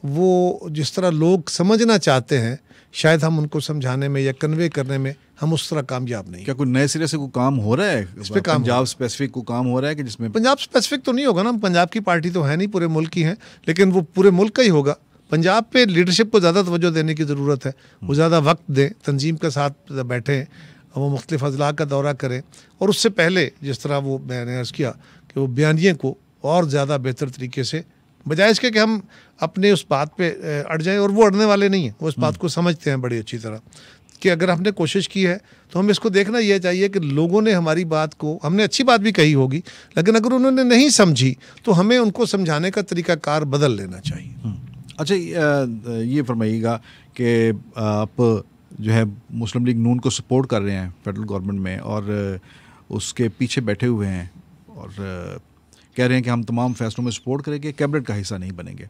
वो जिस तरह लोग समझना चाहते हैं शायद हम उनको समझाने में या कन्वे करने में हम उस तरह कामयाब नहीं क्या कोई नए सिरे से कोई काम हो रहा है इस पे काम पंजाब स्पेसिफिक को काम हो रहा है कि जिसमें पंजाब स्पेसिफिक तो नहीं होगा ना पंजाब की पार्टी तो है नहीं पूरे मुल्क की है लेकिन वो पूरे मुल्क का ही होगा पंजाब पे लीडरशिप को ज़्यादा तोज्जो देने की ज़रूरत है वो ज़्यादा वक्त दें तंजीम के साथ बैठें वो मुख्तफ अजला का दौरा करें और उससे पहले जिस तरह वो मैंने अर्ज़ किया कि वो बयानिए को और ज़्यादा बेहतर तरीके से बजाय इसके कि हम अपने उस बात पे अड़ जाएं और वो अड़ने वाले नहीं हैं वो इस बात हम्म। को समझते हैं बड़ी अच्छी तरह कि अगर हमने कोशिश की है तो हमें इसको देखना यह चाहिए कि लोगों ने हमारी बात को हमने अच्छी बात भी कही होगी लेकिन अगर उन्होंने नहीं समझी तो हमें उनको समझाने का तरीकाकार बदल लेना चाहिए हम्म। अच्छा ये फरमाइएगा कि आप जो है मुस्लिम लीग नून को सपोर्ट कर रहे हैं फेडरल गवर्नमेंट में और उसके पीछे बैठे हुए हैं और कह रहे हैं कि हम तमाम फैसलों में सपोर्ट करेंगे कैबिनेट का हिस्सा नहीं बनेंगे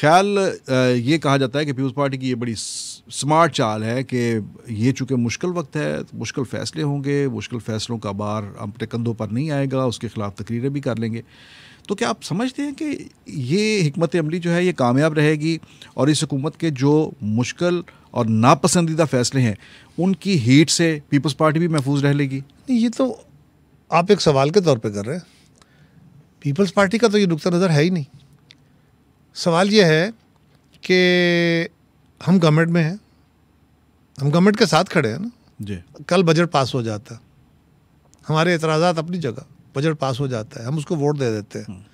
ख्याल ये कहा जाता है कि पीपल्स पार्टी की ये बड़ी स्मार्ट चाल है कि ये चूँकि मुश्किल वक्त है तो मुश्किल फ़ैसले होंगे मुश्किल फ़ैसलों का बार अपने कंधों पर नहीं आएगा उसके ख़िलाफ़ तकरीरें भी कर लेंगे तो क्या आप समझते हैं कि ये हमत अमली जो है ये कामयाब रहेगी और इस हुकूमत के जो मुश्किल और नापसंदीदा फ़ैसले हैं उनकी हीट से पीपल्स पार्टी भी महफूज रह लेगी ये तो आप एक सवाल के तौर पर कर रहे हैं पीपल्स पार्टी का तो ये नुकता नज़र है ही नहीं सवाल ये है कि हम गवर्नमेंट में हैं हम गवर्नमेंट के साथ खड़े हैं ना जी कल बजट पास हो जाता है हमारे एतराज़ात अपनी जगह बजट पास हो जाता है हम उसको वोट दे देते हैं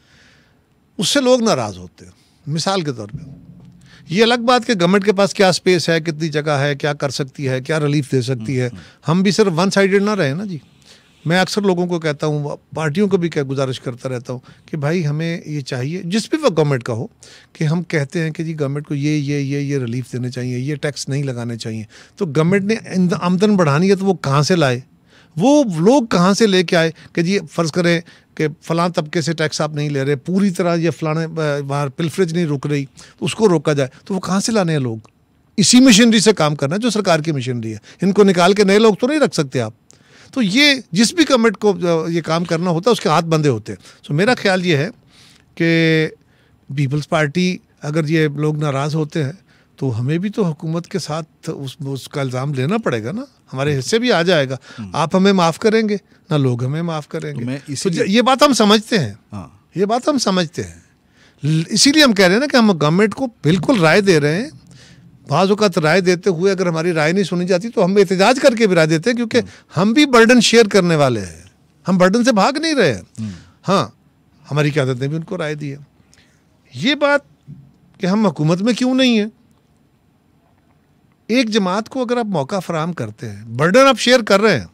उससे लोग नाराज़ होते हैं मिसाल के तौर पे ये अलग बात कि गवर्नमेंट के पास क्या स्पेस है कितनी जगह है क्या कर सकती है क्या रिलीफ दे सकती है हम भी सिर्फ वन साइडेड ना रहे ना जी मैं अक्सर लोगों को कहता हूँ पार्टियों को भी क्या गुजारिश करता रहता हूँ कि भाई हमें ये चाहिए जिस भी वक्त गवर्नमेंट का हो कि हम कहते हैं कि जी गवर्नमेंट को ये ये ये ये रिलीफ देने चाहिए ये टैक्स नहीं लगाने चाहिए तो गवर्नमेंट ने आमदन बढ़ानी है तो वो कहाँ से लाए वो लोग कहाँ से लेके आए कि जी फ़र्ज़ करें कि फ़लाँ तबके से टैक्स आप नहीं ले रहे पूरी तरह ये फ़लाने बाहर पिलफ्रिज नहीं रुक रही तो उसको रोका जाए तो वो कहाँ से लाने हैं लोग इसी मशीनरी से काम करना है जो सरकार की मशीनरी है इनको निकाल के नए लोग तो नहीं रख सकते आप तो ये जिस भी गवर्नमेंट को ये काम करना होता है उसके हाथ बंधे होते हैं सो मेरा ख्याल ये है कि पीपल्स पार्टी अगर ये लोग नाराज़ होते हैं तो हमें भी तो हुकूमत के साथ उस उसका इल्ज़ाम लेना पड़ेगा ना हमारे हम्म। हिस्से भी आ जाएगा हम्म। आप हमें माफ़ करेंगे ना लोग हमें माफ़ करेंगे तो तो ये बात हम समझते हैं हाँ। ये बात हम समझते हैं इसीलिए हम कह रहे हैं ना कि हम गवर्नमेंट को बिल्कुल राय दे रहे हैं बाजुकात तो राय देते हुए अगर हमारी राय नहीं सुनी जाती तो हम एहतजाज करके भी राय देते हैं क्योंकि हम भी बर्डन शेयर करने वाले हैं हम बर्डन से भाग नहीं रहे हैं हम्म। हाँ हमारी क्यादत ने भी उनको राय दी है ये बात कि हम हुकूमत में क्यों नहीं है एक जमात को अगर आप मौका फराहम करते हैं बर्डन आप शेयर कर रहे हैं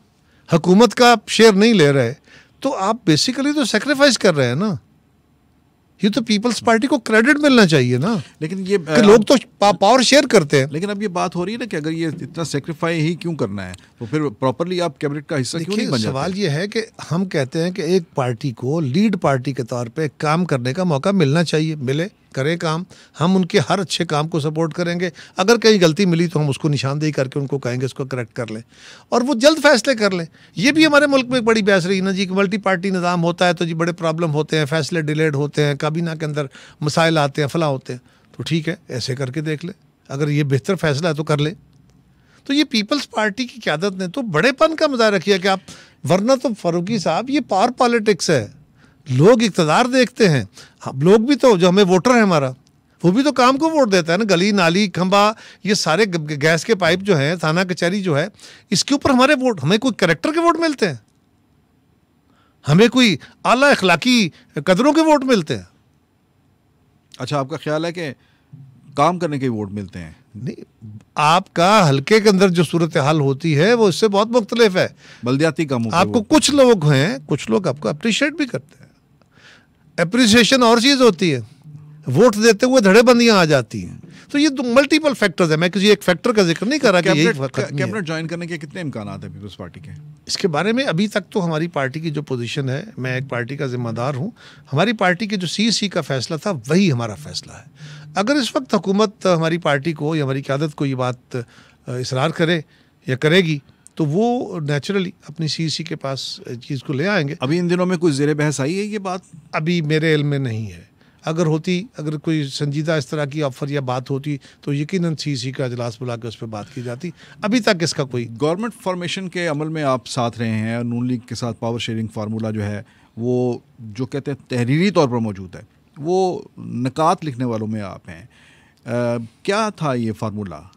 हकूमत का आप शेयर नहीं ले रहे तो आप बेसिकली तो सेक्रीफाइस कर रहे हैं ना ये तो पीपल्स पार्टी को क्रेडिट मिलना चाहिए ना लेकिन ये कि लोग तो पा, पावर शेयर करते हैं लेकिन अब ये बात हो रही है ना कि अगर ये इतना सेक्रीफाई ही क्यों करना है तो फिर प्रॉपरली आप कैबिनेट का हिस्सा क्यों नहीं बन सवाल ये है कि हम कहते हैं कि एक पार्टी को लीड पार्टी के तौर पर काम करने का मौका मिलना चाहिए मिले करें काम हम उनके हर अच्छे काम को सपोर्ट करेंगे अगर कहीं गलती मिली तो हम उसको निशानदेही करके उनको कहेंगे उसको करेक्ट कर लें और वो जल्द फैसले कर लें ये भी हमारे मुल्क में एक बड़ी बहस रही ना जी कि मल्टी पार्टी निज़ाम होता है तो जी बड़े प्रॉब्लम होते हैं फैसले डिलेड होते हैं काबीना के अंदर मसाइल आते हैं फला होते हैं तो ठीक है ऐसे करके देख लें अगर ये बेहतर फैसला है तो कर लें तो ये पीपल्स पार्टी की क्यादत ने तो बड़ेपन का मजाक किया कि आप वरना तो फरूकी साहब ये पावर पॉलिटिक्स है लोग इकतदार देखते हैं हम हाँ, लोग भी तो जो हमें वोटर है हमारा वो भी तो काम को वोट देता है ना गली नाली खंबा ये सारे गैस के पाइप जो हैं थाना कचहरी जो है इसके ऊपर हमारे वोट हमें कोई करेक्टर के वोट मिलते हैं हमें कोई आला अखलाकी कदरों के वोट मिलते हैं अच्छा आपका ख्याल है कि काम करने के वोट मिलते हैं नहीं आपका हल्के के अंदर जो सूरत हाल होती है वो इससे बहुत मुख्तलिफ है बल्दियाती काम आपको कुछ लोग हैं कुछ लोग आपको अप्रिशिएट भी करते हैं अप्रिसिएशन और चीज़ होती है वोट देते हुए धड़ेबंदियाँ आ जाती हैं तो ये दो मल्टीपल फैक्टर्स है मैं किसी एक फैक्टर का जिक्र नहीं कर रहा कि कैबिनेट ज्वाइन करने के कितने इम्कान हैं पीपल्स पार्टी के इसके बारे में अभी तक तो हमारी पार्टी की जो पोजीशन है मैं एक पार्टी का जिम्मेदार हूँ हमारी पार्टी के जो सी सी का फैसला था वही हमारा फैसला है अगर इस वक्त हुकूमत हमारी पार्टी को या हमारी क्यादत को ये बात इसरार करे या करेगी तो वो नेचुरली अपनी सी के पास चीज़ को ले आएंगे अभी इन दिनों में कुछ जेर बहस आई है ये बात अभी मेरे इल में नहीं है अगर होती अगर कोई संजीदा इस तरह की ऑफर या बात होती तो यकीन सी का अजलास बुला के उस पर बात की जाती अभी तक इसका कोई गवर्नमेंट फॉर्मेशन के अमल में आप साथ रहे हैं नून लीग के साथ पावर शेयरिंग फार्मूला जो है वो जो कहते हैं तहरीरी तौर पर मौजूद है वो नकात लिखने वालों में आप हैं आ, क्या था ये फार्मूला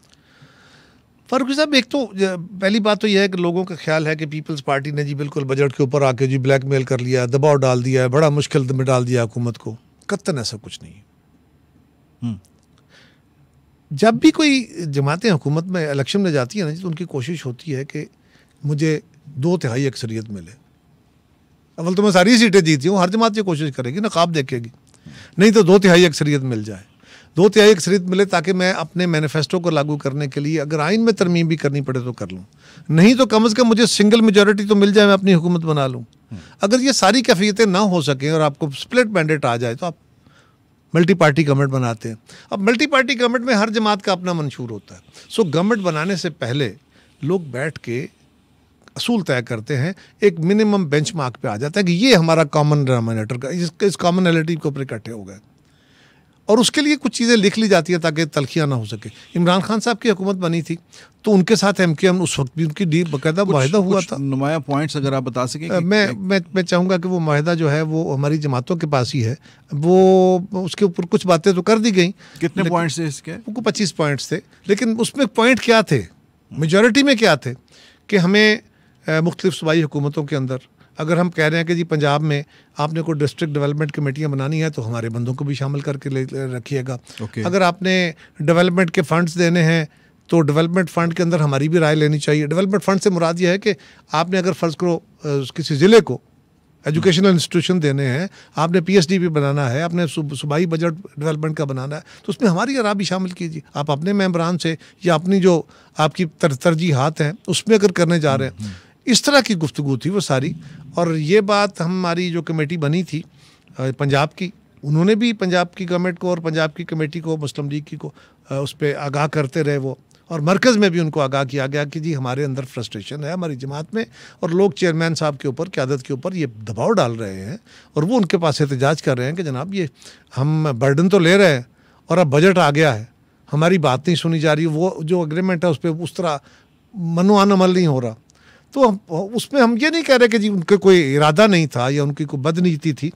फारूक साहब एक तो पहली बात तो यह है कि लोगों का ख्याल है कि पीपल्स पार्टी ने जी बिल्कुल बजट के ऊपर आके जी ब्लैकमेल कर लिया दबाव डाल दिया है बड़ा मुश्किल में डाल दिया हुकूमत को कत्तन ऐसा कुछ नहीं हम्म। जब भी कोई जमातें हुकूमत में इलेक्शन में जाती हैं ना तो उनकी कोशिश होती है कि मुझे दो तिहाई अक्सरियत मिले अवल तो मैं सारी सीटें जीती हूँ हर जमात ये कोशिश करेगी नकाब देखेगी नहीं तो दो तिहाई अक्सरियत मिल जाए दो तिहाई अक्सरियत मिले ताकि मैं अपने मैनिफेस्टो को लागू करने के लिए अगर आइन में तरमीम भी करनी पड़े तो कर लूँ नहीं तो कम अज़ कम मुझे सिंगल मेजोरिटी तो मिल जाए मैं अपनी हुकूमत बना लूँ अगर ये सारी कैफियतें ना हो सकें और आपको स्प्लिट मैंडेट आ जाए तो आप मल्टी पार्टी गवर्नमेंट बनाते हैं अब मल्टी पार्टी गवर्नमेंट में हर जमात का अपना मंशूर होता है सो गवर्नमेंट बनाने से पहले लोग बैठ के असूल तय करते हैं एक मिनिमम बेंचमार्क पे आ जाता है कि ये हमारा कॉमन डिनोमिनेटर का इस, इस कॉमनलिटी के ऊपर इकट्ठे हो गए और उसके लिए कुछ चीज़ें लिख ली जाती है ताकि तलखियाँ ना हो सके इमरान खान साहब की हुकूमत बनी थी तो उनके साथ एम के एम उस वक्त भी उनकी डी बाकायदा माहिदा हुआ था नुमाया पॉइंट्स अगर आप बता सकें मैं मैं मैं, मैं चाहूँगा कि वो माहिदा जो है वो हमारी जमातों के पास ही है वो उसके ऊपर कुछ बातें तो कर दी गई कितने पॉइंट्स थे इसके उनको पच्चीस पॉइंट्स थे लेकिन उसमें पॉइंट क्या थे मेजोरिटी में क्या थे कि हमें मुख्तलिफ सूबाई हुकूमतों के अंदर अगर हम कह रहे हैं कि जी पंजाब में आपने कोई डिस्ट्रिक्ट डेवलपमेंट कमेटियाँ बनानी है तो हमारे बंदों को भी शामिल करके ले रखिएगा okay. अगर आपने डेवलपमेंट के फंड्स देने हैं तो डेवलपमेंट फंड के अंदर हमारी भी राय लेनी चाहिए डेवलपमेंट फंड से मुराद ये है कि आपने अगर फ़र्ज़ करो किसी ज़िले को एजुकेशनल इंस्टीट्यूशन hmm. देने हैं आपने पीएचडी भी बनाना है आपने सूबाई बजट डेवलपमेंट का बनाना है तो उसमें हमारी राय भी शामिल कीजिए आप अपने मेम्बरान से या अपनी जो आपकी तर तरजीहत हैं उसमें अगर करने जा रहे हैं hmm, hmm. इस तरह की गुफ्तु थी वो सारी और ये बात हमारी जो कमेटी बनी थी पंजाब की उन्होंने भी पंजाब की गवर्नमेंट को और पंजाब की कमेटी को मुस्लिम लीग की को उस पर आगाह करते रहे वो और मरकज़ में भी उनको आगाह किया गया कि जी हमारे अंदर फ्रस्ट्रेशन है हमारी जमात में और लोग चेयरमैन साहब के ऊपर क्यादत के ऊपर ये दबाव डाल रहे हैं और वो उनके पास एहतजाज कर रहे हैं कि जनाब ये हम बर्डन तो ले रहे हैं और अब बजट आ गया है हमारी बात नहीं सुनी जा रही वो जो अग्रीमेंट है उस पर उस तरह मनोआन अमल नहीं हो रहा तो उसमें हम ये नहीं कह रहे कि जी उनके कोई इरादा नहीं था या उनकी कोई बदनीति थी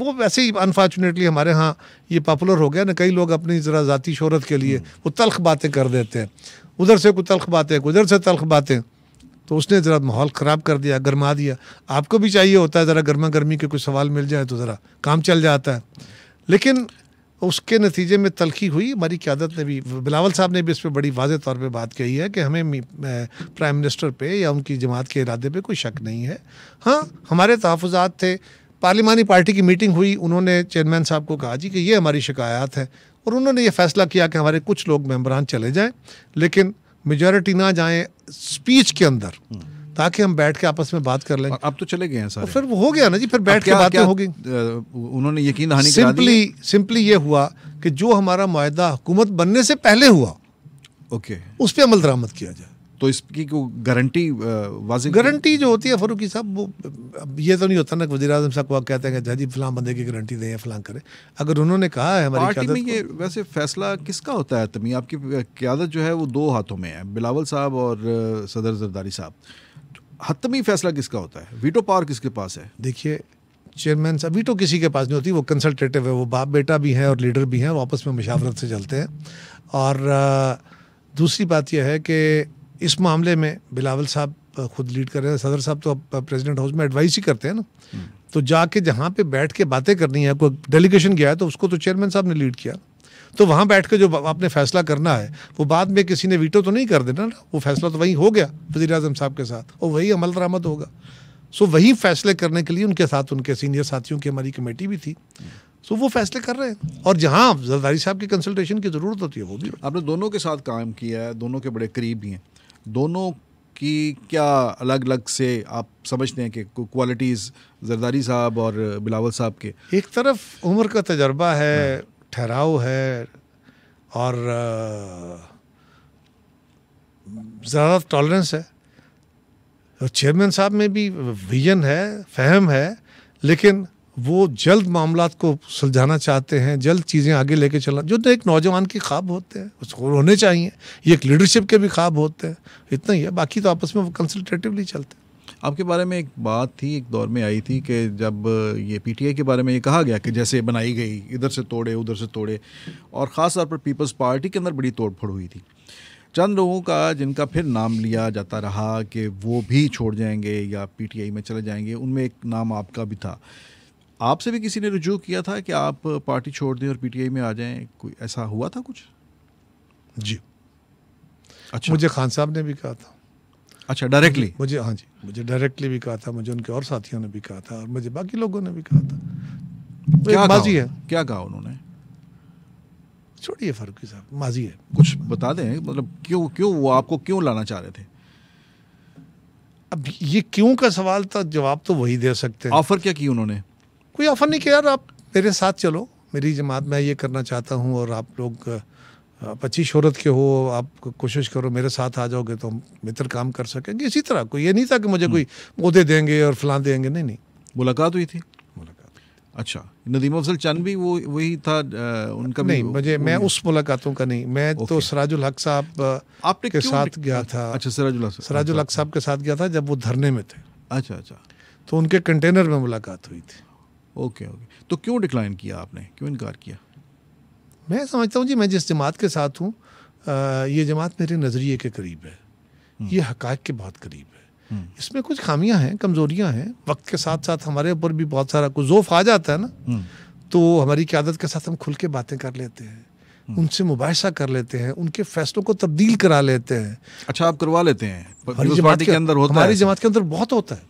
वो वैसे ही अनफॉर्चुनेटली हमारे यहाँ ये पॉपुलर हो गया ना कई लोग अपनी ज़रा ज़ाती शहरत के लिए हम्म। वो तलख बातें कर देते हैं उधर से कोई तलख बातें उधर से तलख बातें तो उसने ज़रा माहौल ख़राब कर दिया गर्मा दिया आपको भी चाहिए होता है ज़रा गर्मा गर्मी के कुछ सवाल मिल जाए तो ज़रा काम चल जाता है लेकिन उसके नतीजे में तलखी हुई हमारी क्यादत ने भी बिलावल साहब ने भी इस पर बड़ी वाज तौर पर बात कही है कि हमें प्राइम मिनिस्टर पे या उनकी जमात के इरादे पे कोई शक नहीं है हाँ हमारे तहफ़ात थे पार्लिमानी पार्टी की मीटिंग हुई उन्होंने चेयरमैन साहब को कहा जी कि ये हमारी शिकायत है और उन्होंने ये फैसला किया कि हमारे कुछ लोग मेम्बरान चले जाएँ लेकिन मेजॉरिटी ना जाएँ स्पीच के अंदर ताकि हम बैठ के आपस में बात कर लें अब तो चले गए हैं सारे। फिर हो गया ना जी फिर बैठ के बात हो गई उन्होंने यकीन दहानी सिंपली सिंपली ये हुआ कि जो हमारा माहा हुकूमत बनने से पहले हुआ ओके उस पर अमल दरामद किया जाए तो इसकी को गारंटी वाजिब गारंटी जो होती है फरूकी साहब वो अब ये तो नहीं होता ना कि वजी अजम साहब को आप कहते हैं कि जी फलां बंदे की गारंटी दें फलां करें अगर उन्होंने कहा है हमारी पार्टी में ये वैसे फैसला किसका होता है तमी आपकी क्यादत जो है वो दो हाथों में है बिलावल साहब और सदर जरदारी साहब हतमी फैसला किसका होता है वीटो पावर किसके पास है देखिए चेयरमैन साहब वीटो किसी के पास नहीं होती वो कंसल्टेटिव है वो बाप बेटा भी हैं और लीडर भी हैं वापस आपस में मशावरत से चलते हैं और दूसरी बात यह है कि इस मामले में बिलावल साहब खुद लीड कर रहे हैं सदर साहब तो अब प्रेसिडेंट हाउस में एडवाइस ही करते हैं ना हम्म। तो जाके जहाँ पे बैठ के बातें करनी है कोई डेलीगेशन गया है तो उसको तो चेयरमैन साहब ने लीड किया तो वहाँ बैठ कर जो आपने फैसला करना है वो बाद में किसी ने वीटो तो नहीं कर देना ना वो फैसला तो वहीं हो गया वजी अजम साहब के साथ और वही अमल दरामद होगा सो वही फैसले करने के लिए उनके साथ उनके सीनियर साथियों की हमारी कमेटी भी थी सो वो फैसले कर रहे हैं और जहाँ जरदारी साहब की कंसल्टेशन की ज़रूरत होती है वो भी आपने दोनों के साथ काम किया है दोनों के बड़े करीब भी हैं दोनों कि क्या अलग अलग से आप समझते हैं कि क्वालिटीज़ जरदारी साहब और बिलावल साहब के एक तरफ उम्र का तजर्बा है ठहराव है और ज़्यादा टॉलरेंस है और चेयरमैन साहब में भी विजन है फहम है लेकिन वो जल्द मामला को सुलझाना चाहते हैं जल्द चीज़ें आगे लेके चलना जो तो एक नौजवान के ख्वाब होते हैं उसको होने चाहिए ये एक लीडरशिप के भी ख्वाब होते हैं इतना ही है बाकी तो आपस में वो कंसल्टेटिवली चलते हैं आपके बारे में एक बात थी एक दौर में आई थी कि जब ये पीटीआई के बारे में ये कहा गया कि जैसे बनाई गई इधर से तोड़े उधर से तोड़े और ख़ास तौर पर पीपल्स पार्टी के अंदर बड़ी तोड़फोड़ हुई थी चंद लोगों का जिनका फिर नाम लिया जाता रहा कि वो भी छोड़ जाएंगे या पी में चले जाएंगे उनमें एक नाम आपका भी था आपसे भी किसी ने रुजू किया था कि आप पार्टी छोड़ दें और पी में आ जाएँ कोई ऐसा हुआ था कुछ जी अच्छा मुझे खान साहब ने भी कहा था अच्छा डायरेक्टली मुझे हाँ जी मुझे डायरेक्टली भी कहा था मुझे उनके और साथियों ने भी कहा था और मुझे बाकी लोगों ने भी कहा था क्या माजी है क्या कहा उन्होंने छोड़िए फारूकी साहब माजी है कुछ बता दें मतलब क्यों क्यों वो आपको क्यों लाना चाह रहे थे अब ये क्यों का सवाल था जवाब तो वही दे सकते हैं ऑफर क्या की उन्होंने कोई ऑफर नहीं किया यार आप मेरे साथ चलो मेरी जमात में ये करना चाहता हूँ और आप लोग पच्चीस शहरत के हो आप कोशिश करो मेरे साथ आ जाओगे तो हम बेहतर काम कर सकेंगे इसी तरह कोई ये नहीं था कि मुझे हम्म। कोई पौधे देंगे और फलां देंगे नहीं नहीं मुलाकात हुई थी अच्छा नदीम अफजल चंद भी वो वही था आ, उनका नहीं मुझे मैं उस मुलाकातों का नहीं मैं तो सराजुल हक साहब आपने के साथ गया था अच्छा सराजुल हक सराजुल हक साहब के साथ गया था जब वो धरने में थे अच्छा अच्छा तो उनके कंटेनर में मुलाकात हुई थी ओके ओके तो क्यों डिक्लाइन किया आपने क्यों इनकार किया मैं समझता हूँ जी मैं जिस जमात के साथ हूँ ये जमात मेरे नज़रिए के करीब है हम्म। ये हकाक के बहुत करीब है हम्म। इसमें कुछ खामियां हैं कमजोरियां हैं वक्त के साथ साथ हमारे ऊपर भी बहुत सारा कुछ जोफ आ जाता है ना हम्म। तो हमारी क्यादत के साथ हम खुल के बातें कर लेते हैं उनसे मुबासा कर लेते हैं उनके फैसलों को तब्दील करा लेते हैं अच्छा आप करवा लेते हैं हमारी जमात के अंदर होता हमारी जमात के अंदर बहुत होता है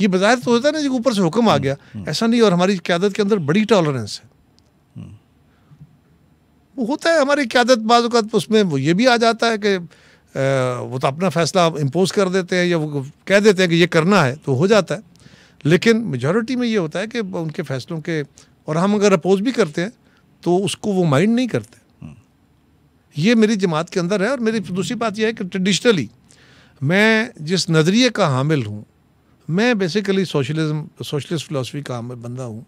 ये बाजार तो होता है ना जो ऊपर से हुक्म आ गया ऐसा नहीं और हमारी क्यादत के अंदर बड़ी टॉलरेंस है होता है हमारी क्यादत बाज़ात उसमें वो ये भी आ जाता है कि वो तो अपना फैसला इम्पोज कर देते हैं या वो कह देते हैं कि ये करना है तो हो जाता है लेकिन मेजोरिटी में ये होता है कि उनके फैसलों के और हम अगर अपोज भी करते हैं तो उसको वो माइंड नहीं करते ये मेरी जमात के अंदर है और मेरी दूसरी बात यह है कि ट्रेडिशनली मैं जिस नज़रिए का हामिल हूँ मैं बेसिकली सोशलिज्म सोशलिस्ट फ़िलासफ़ी का बंदा हूँ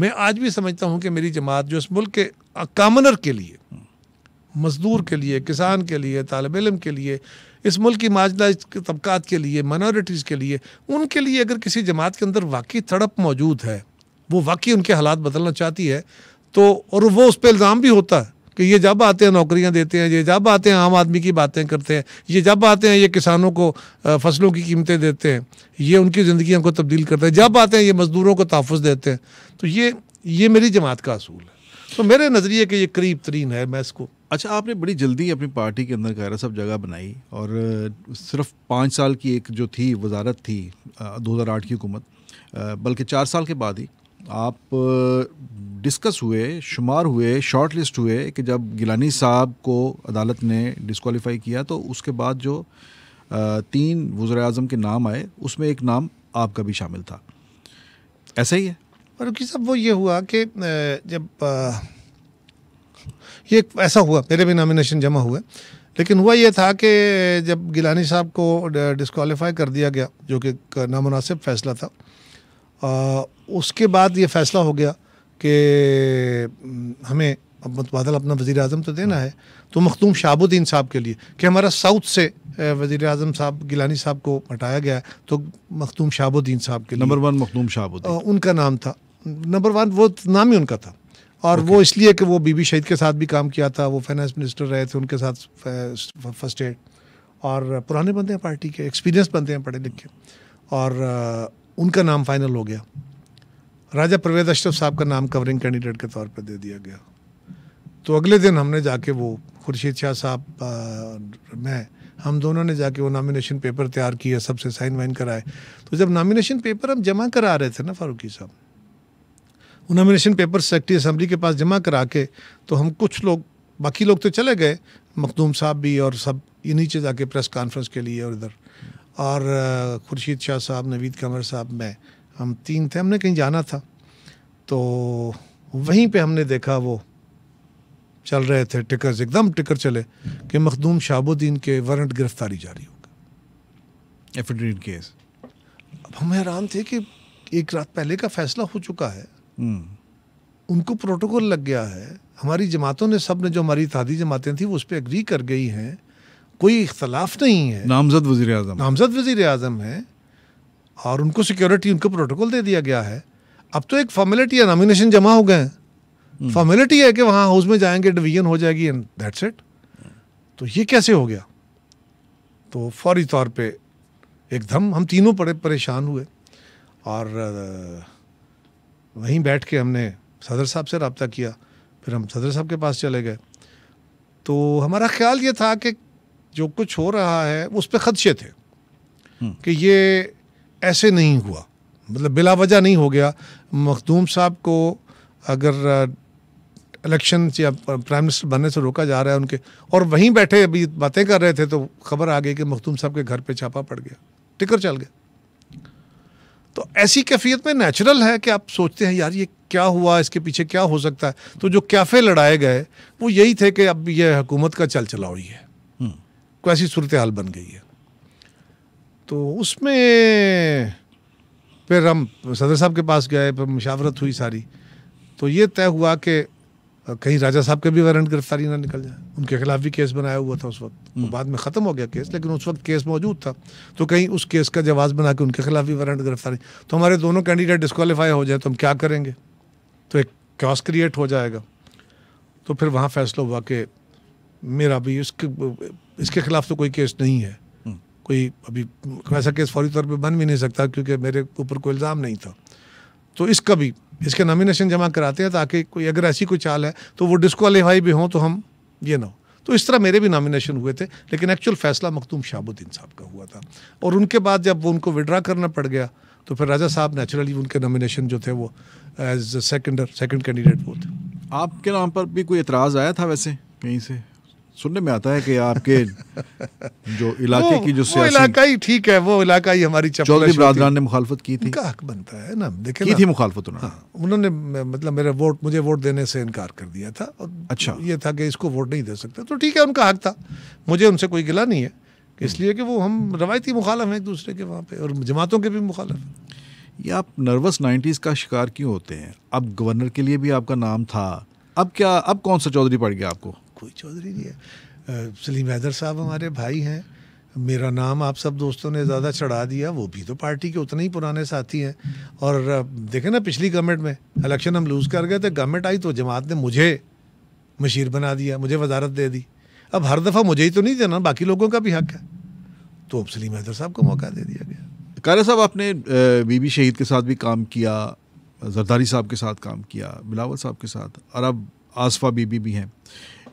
मैं आज भी समझता हूँ कि मेरी जमात जो इस मुल्क के कामनर के लिए मजदूर के लिए किसान के लिए तालब इलम के लिए इस मुल्क की माजलाइज तबकात के लिए माइनॉरिटीज़ के लिए उनके लिए अगर किसी जमात के अंदर वाकई तड़प मौजूद है वो वाकई उनके हालात बदलना चाहती है तो और वो उस पर इल्ज़ाम भी होता है कि ये जब आते हैं नौकरियां देते हैं ये जब आते हैं आम आदमी की बातें करते हैं ये जब आते हैं ये किसानों को फसलों की कीमतें देते हैं ये उनकी ज़िंदगी को तब्दील करते हैं जब आते हैं ये मज़दूरों को तहफ़ देते हैं तो ये ये मेरी जमात का असूल है तो मेरे नज़रिए के ये करीब तरीन है मैं इसको अच्छा आपने बड़ी जल्दी अपनी पार्टी के अंदर गहरा सब जगह बनाई और सिर्फ पाँच साल की एक जो थी वजारत थी दो हज़ार आठ की हुकूमत बल्कि चार साल के बाद ही आप डिस्कस हुए शुमार हुए शॉर्ट लिस्ट हुए कि जब गिलानी साहब को अदालत ने डिसकॉलीफाई किया तो उसके बाद जो तीन वज़र अजम के नाम आए उसमें एक नाम आपका भी शामिल था ऐसा ही है रुकी साहब वो ये हुआ कि जब ये ऐसा हुआ मेरे भी नामिनेशन जमा हुए लेकिन हुआ ये था कि जब गिलानी साहब को डिसकॉलीफाई कर दिया गया जो कि नामनासिब फैसला था उसके बाद ये फैसला हो गया कि हम्म, हमें अब मतबादल अपना वज़ी अजम तो देना है तो मखदूम शाहबुद्दीन साहब के लिए कि हमारा साउथ से वज़ी अजम साहब गिलानी साहब को हटाया गया है तो मखदूम शाहबुद्दीन साहब के नंबर वन मखदूम शाहबुद्दीन उनका नाम था नंबर वन वो नाम ही उनका था और okay. वो इसलिए कि वो बीबी शहीद के साथ भी काम किया था वो फाइनेंस मिनिस्टर रहे थे उनके साथ फर्स्ट एड और पुराने बंदे हैं पार्टी के एक्सपीरियंस बंदे हैं पढ़े लिखे और उनका नाम फाइनल हो गया राजा प्रवेद अशरफ साहब का नाम कवरिंग कैंडिडेट के तौर पर दे दिया गया तो अगले दिन हमने जाके वो खुर्शीद शाह साहब मैं हम दोनों ने जाके वो नामिनेशन पेपर तैयार किया सबसे साइन वाइन कराए तो जब नामिनेशन पेपर हम जमा करा रहे थे ना फारूकी साहब वो नामिनेशन पेपर सेक्रेटरी असम्बली के पास जमा करा के तो हम कुछ लोग बाकी लोग तो चले गए मखदूम साहब भी और सब ये नीचे जाके प्रेस कॉन्फ्रेंस के लिए और इधर और खुर्शीद शाह साहब नवीद कमर साहब मैं हम तीन थे हमने कहीं जाना था तो वहीं पे हमने देखा वो चल रहे थे टिकर्स एकदम टिकर चले कि मखदूम शाहबुद्दीन के वारंट गिरफ्तारी जारी होगा एफिडेविट केस अब हम हैरान थे कि एक रात पहले का फैसला हो चुका है हम्म। उनको प्रोटोकॉल लग गया है हमारी जमातों ने सब ने जो हमारी तादी जमातें थी वो उस पर एग्री कर गई हैं कोई इख्तलाफ नहीं है नामजद वजी अजम नामजद वजीर अजम है और उनको सिक्योरिटी उनको प्रोटोकॉल दे दिया गया है अब तो एक फॉर्मेलिटी है नॉमिनेशन जमा हो गए हैं फॉर्मेलिटी हम्म। है कि वहाँ हाउस में जाएंगे डिवीजन हो जाएगी एंड दैट्स इट तो ये कैसे हो गया तो फौरी तौर पे एकदम हम तीनों बड़े परेशान हुए और वहीं बैठ के हमने सदर साहब से रबता किया फिर हम सदर साहब के पास चले गए तो हमारा ख्याल ये था कि जो कुछ हो रहा है उस पर खदशे थे हम्म। कि ये ऐसे नहीं हुआ मतलब बिला वजह नहीं हो गया मखदूम साहब को अगर इलेक्शन या प्राइम मिनिस्टर बनने से रोका जा रहा है उनके और वहीं बैठे अभी बातें कर रहे थे तो खबर आ गई कि मखदूम साहब के घर पे छापा पड़ गया टिकर चल गया तो ऐसी कैफियत में नेचुरल है कि आप सोचते हैं यार ये क्या हुआ इसके पीछे क्या हो सकता है तो जो कैफ़े लड़ाए गए वो यही थे कि अब ये हुकूमत का चल चलाओ ही है ऐसी सूरत हाल बन गई है तो उसमें फिर हम सदर साहब के पास गए फिर मुशावरत हुई सारी तो ये तय हुआ कि कहीं राजा साहब के भी वारंट गिरफ्तारी ना निकल जाए उनके खिलाफ भी केस बनाया हुआ था उस वक्त तो बाद में ख़त्म हो गया केस लेकिन उस वक्त केस मौजूद था तो कहीं उस केस का जवाब बना के उनके खिलाफ भी वारंट गिरफ्तारी तो हमारे दोनों कैंडिडेट डिस्कवालीफाई हो जाए तो हम क्या करेंगे तो एक क्रॉस क्रिएट हो जाएगा तो फिर वहाँ फैसला हुआ कि मेरा भी उसके इसके खिलाफ तो कोई केस नहीं है हम्म। कोई अभी ऐसा केस फौरी तौर पर बन भी नहीं सकता क्योंकि मेरे ऊपर कोई इल्ज़ाम नहीं था तो इसका भी इसके नॉमिनेशन जमा कराते हैं ताकि कोई अगर ऐसी कोई चाल है तो वो डिस्कवालीफाई भी हों तो हम ये ना हो तो इस तरह मेरे भी नॉमिनेशन हुए थे लेकिन एक्चुअल फैसला मखतूम शाहबुद्दीन साहब का हुआ था और उनके बाद जब वो उनको विड्रा करना पड़ गया तो फिर राजा साहब नेचुरली उनके नॉमिनेशन जो थे वो एज सेकेंडर सेकेंड कैंडिडेट वो थे आपके नाम पर भी कोई एतराज़ आया था वैसे कहीं से सुनने में आता है कि आपके जो इलाके की जो सियासी इलाका ही ठीक है वो इलाका ही हमारी चौधरी बरादरान ने मुखालफत की थी इनका हक बनता है ना देखिए की थी मुखालफत उन्होंने हाँ, उन्होंने मतलब मेरे वोट मुझे वोट देने से इनकार कर दिया था और अच्छा ये था कि इसको वोट नहीं दे सकते तो ठीक है उनका हक था मुझे उनसे कोई गिला नहीं है हम्म। इसलिए कि वो हम रवायती मुखालफ हैं एक दूसरे के वहाँ पर और जमातों के भी मुखालफ ये आप नर्वस नाइन्टीज़ का शिकार क्यों होते हैं अब गवर्नर के लिए भी आपका नाम था अब क्या अब कौन सा चौधरी पड़ गया आपको कोई चौधरी नहीं है सलीम हैदर साहब हमारे भाई हैं मेरा नाम आप सब दोस्तों ने ज़्यादा चढ़ा दिया वो भी तो पार्टी के उतने ही पुराने साथी हैं और देखे ना पिछली गवर्नमेंट में इलेक्शन हम लूज़ कर गए थे गवर्नमेंट आई तो जमात ने मुझे मशीर बना दिया मुझे वजारत दे दी अब हर दफ़ा मुझे ही तो नहीं देना बाकी लोगों का भी हक है तो अब सलीम हैदर साहब को मौका दे दिया गया कारा साहब आपने बीबी शहीद के साथ भी काम किया जरदारी साहब के साथ काम किया बिलावल साहब के साथ और अब आसफा बीबी भी हैं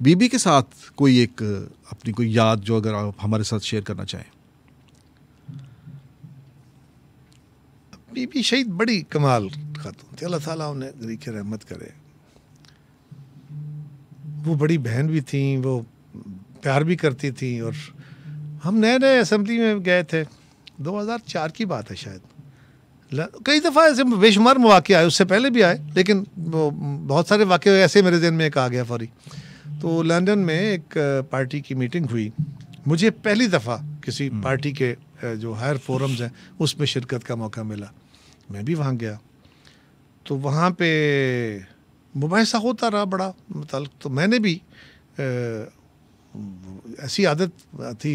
बीबी के साथ कोई एक अपनी कोई याद जो अगर आप हमारे साथ शेयर करना चाहें बीबी शहीद बड़ी कमाल खातून थी अल्लाह ताला उन्हें गरीक रहमत करे वो बड़ी बहन भी थी वो प्यार भी करती थी और हम नए नए असम्बली में गए थे 2004 की बात है शायद कई दफ़ा ऐसे बेशुमार मौके आए उससे पहले भी आए लेकिन वो बहुत सारे वाक़े ऐसे मेरे जहन में एक आ गया फौरी तो लंदन में एक पार्टी की मीटिंग हुई मुझे पहली दफ़ा किसी हम्म। पार्टी के जो हायर फोरम्स हैं उसमें शिरकत का मौका मिला मैं भी वहाँ गया तो वहाँ पे मुबासा होता रहा बड़ा मतलब तो मैंने भी ऐसी आदत थी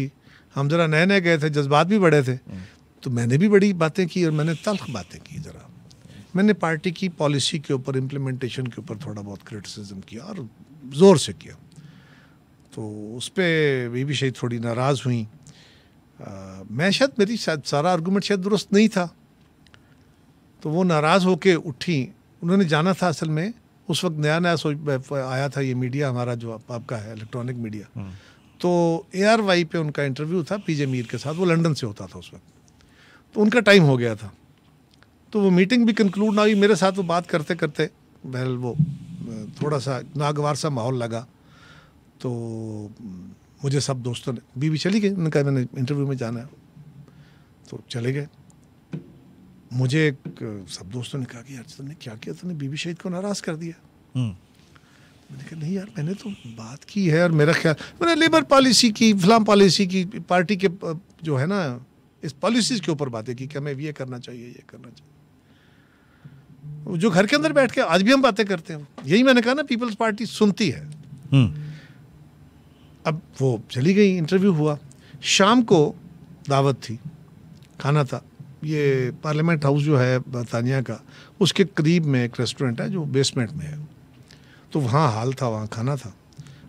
हम ज़रा नए नए गए थे जज्बात भी बड़े थे हम्म। तो मैंने भी बड़ी बातें की और मैंने तल्ख बातें की ज़रा मैंने पार्टी की पॉलिसी के ऊपर इम्प्लीमेंटेशन के ऊपर थोड़ा बहुत क्रिटिसिज्म किया और ज़ोर से किया तो उस पर बीबी शहीद थोड़ी नाराज़ हुई आ, मैं शायद मेरी शायद सारा आर्गूमेंट शायद दुरुस्त नहीं था तो वो नाराज़ होके उठी उन्होंने जाना था असल में उस वक्त नया नया सोच आया था ये मीडिया हमारा जो आप, आपका है इलेक्ट्रॉनिक हम्म। मीडिया तो ए आर वाई पे उनका इंटरव्यू था पी जे मीर के साथ वो लंदन से होता था उस वक्त तो उनका टाइम हो गया था तो वो मीटिंग भी कंक्लूड ना हुई मेरे साथ वो बात करते करते बहरल वो थोड़ा सा नागवार सा माहौल लगा तो मुझे सब दोस्तों ने बीवी चली गई उन्होंने कहा मैंने इंटरव्यू में जाना है तो चले गए मुझे एक सब दोस्तों ने कहा कि यार तुमने क्या किया तुमने बीबी शहीद को नाराज़ कर दिया हम्म। मैंने कहा नहीं यार मैंने तो बात की है और मेरा ख्याल मैंने लेबर पॉलिसी की फिल्म पॉलिसी की पार्टी के जो है ना इस पॉलिसीज़ के ऊपर बातें की कि हमें ये करना चाहिए ये करना चाहिए जो घर के अंदर बैठ के आज भी हम बातें करते हैं यही मैंने कहा ना पीपल्स पार्टी सुनती है हम्म। अब वो चली गई इंटरव्यू हुआ शाम को दावत थी खाना था ये पार्लियामेंट हाउस जो है बरतानिया का उसके करीब में एक रेस्टोरेंट है जो बेसमेंट में है तो वहाँ हाल था वहाँ खाना था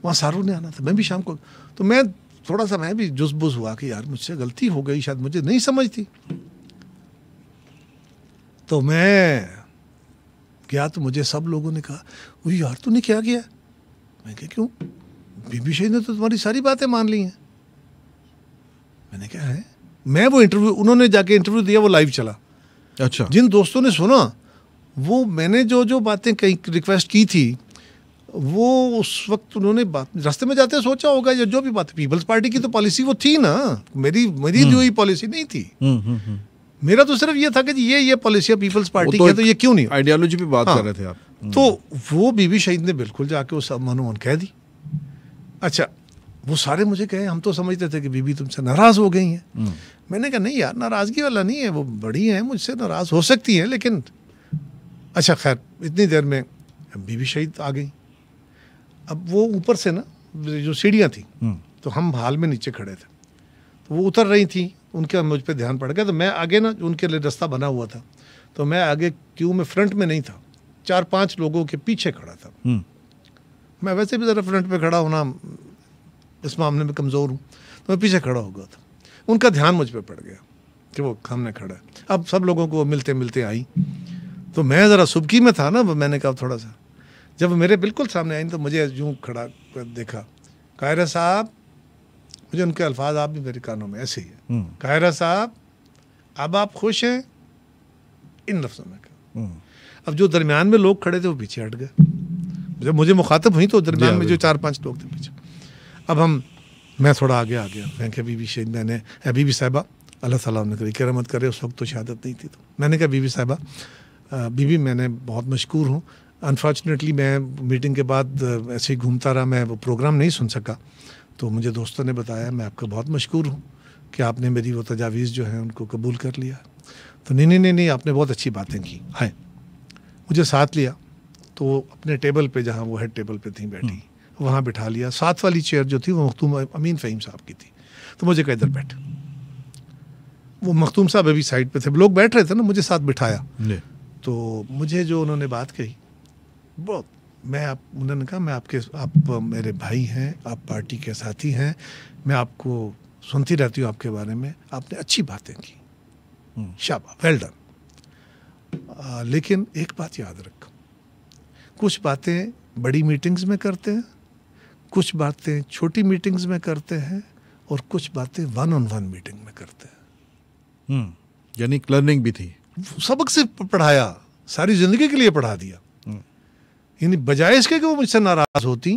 वहाँ सारू ने आना था मैं भी शाम को तो मैं थोड़ा सा मैं भी जुजबुज हुआ कि यार मुझसे गलती हो गई शायद मुझे नहीं समझती तो मैं गया तो मुझे सब लोगों ने कहा वो यार तूने क्या किया मैं कहा क्यों बीबी शहीद ने तो तुम्हारी सारी बातें मान ली हैं मैंने कहा है मैं वो इंटरव्यू उन्होंने जाके इंटरव्यू दिया वो लाइव चला अच्छा जिन दोस्तों ने सुना वो मैंने जो जो बातें कहीं रिक्वेस्ट की थी वो उस वक्त उन्होंने बात रास्ते में जाते सोचा होगा या जो भी बात पीपल्स पार्टी की तो पॉलिसी वो थी ना मेरी मेरी जो ही पॉलिसी नहीं थी हम्म, हम्म, हम्म। मेरा तो सिर्फ ये था कि ये ये पॉलिसी पीपल्स पार्टी तो, तो ये क्यों नहीं आइडियोलॉजी पे बात हाँ, कर रहे थे आप तो हम्म। वो बीबी शहीद ने बिल्कुल जाके उस मनोमन कह दी अच्छा वो सारे मुझे कहे हम तो समझते थे कि बीबी तुमसे नाराज़ हो गई हैं हम्म। मैंने कहा नहीं यार नाराज़गी वाला नहीं है वो बड़ी हैं मुझसे नाराज़ हो सकती हैं लेकिन अच्छा खैर इतनी देर में बीबी शहीद आ गई अब वो ऊपर से ना जो सीढ़ियाँ थी हम्म। तो हम हाल में नीचे खड़े थे तो वो उतर रही थी उनका मुझ पर ध्यान पड़ गया तो मैं आगे ना उनके लिए रास्ता बना हुआ था तो मैं आगे क्यू में फ्रंट में नहीं था चार पांच लोगों के पीछे खड़ा था हम्म। मैं वैसे भी ज़रा फ्रंट पे खड़ा होना इस मामले में कमज़ोर हूँ तो मैं पीछे खड़ा हो गया था उनका ध्यान मुझ पर पड़ गया कि वो सामने खड़ा है अब सब लोगों को मिलते मिलते आई तो मैं ज़रा सुबकी में था ना वो मैंने कहा थोड़ा सा जब मेरे बिल्कुल सामने आई तो मुझे यूँ खड़ा देखा कायरा साहब मुझे उनके अल्फाज आप भी मेरे कानों में ऐसे ही है हम्म। कायरा साहब अब आप खुश हैं इन लफ्ज़ों में कहा हम्म। अब जो दरमियान में लोग खड़े थे वो पीछे हट गए जब मुझे मुखातब हुई तो दरमियान हाँ, में जो चार पांच लोग थे पीछे अब हम मैं थोड़ा आगे आ गया मैं क्या बीबी शहीद मैंने अभी भी साहबा अल्लाह सलाम ने करी करमत करे उस वक्त तो शहादत नहीं थी तो मैंने कहा बीबी साहबा बीबी मैंने बहुत मशहूर हूँ अनफॉर्चुनेटली मैं मीटिंग के बाद ऐसे ही घूमता रहा मैं वो प्रोग्राम नहीं सुन सका तो मुझे दोस्तों ने बताया मैं आपका बहुत मशहूर हूँ कि आपने मेरी वो तजावीज़ जो है उनको कबूल कर लिया तो नहीं नहीं नहीं नहीं आपने बहुत अच्छी बातें की हैं हाँ, मुझे साथ लिया तो अपने टेबल पे जहाँ वो हेड टेबल पे थी बैठी हम्म। वहाँ बिठा लिया साथ वाली चेयर जो थी वो मखतूम अमीन फ़हीम साहब की थी तो मुझे कह इधर बैठ वो मखतूम साहब अभी साइड पे थे लोग बैठ रहे थे ना मुझे साथ बिठाया तो मुझे जो उन्होंने बात कही बहुत मैं आप उन्होंने कहा मैं आपके आप मेरे भाई हैं आप पार्टी के साथी हैं मैं आपको सुनती रहती हूँ आपके बारे में आपने अच्छी बातें की शाबा वेल डन लेकिन एक बात याद रखो कुछ बातें बड़ी मीटिंग्स में करते हैं कुछ बातें छोटी मीटिंग्स में करते हैं और कुछ बातें वन ऑन वन मीटिंग में करते हैं हम्म, यानी लर्निंग भी थी सबक से पढ़ाया सारी जिंदगी के लिए पढ़ा दिया यानी बजाय इसके कि वो मुझसे नाराज़ होती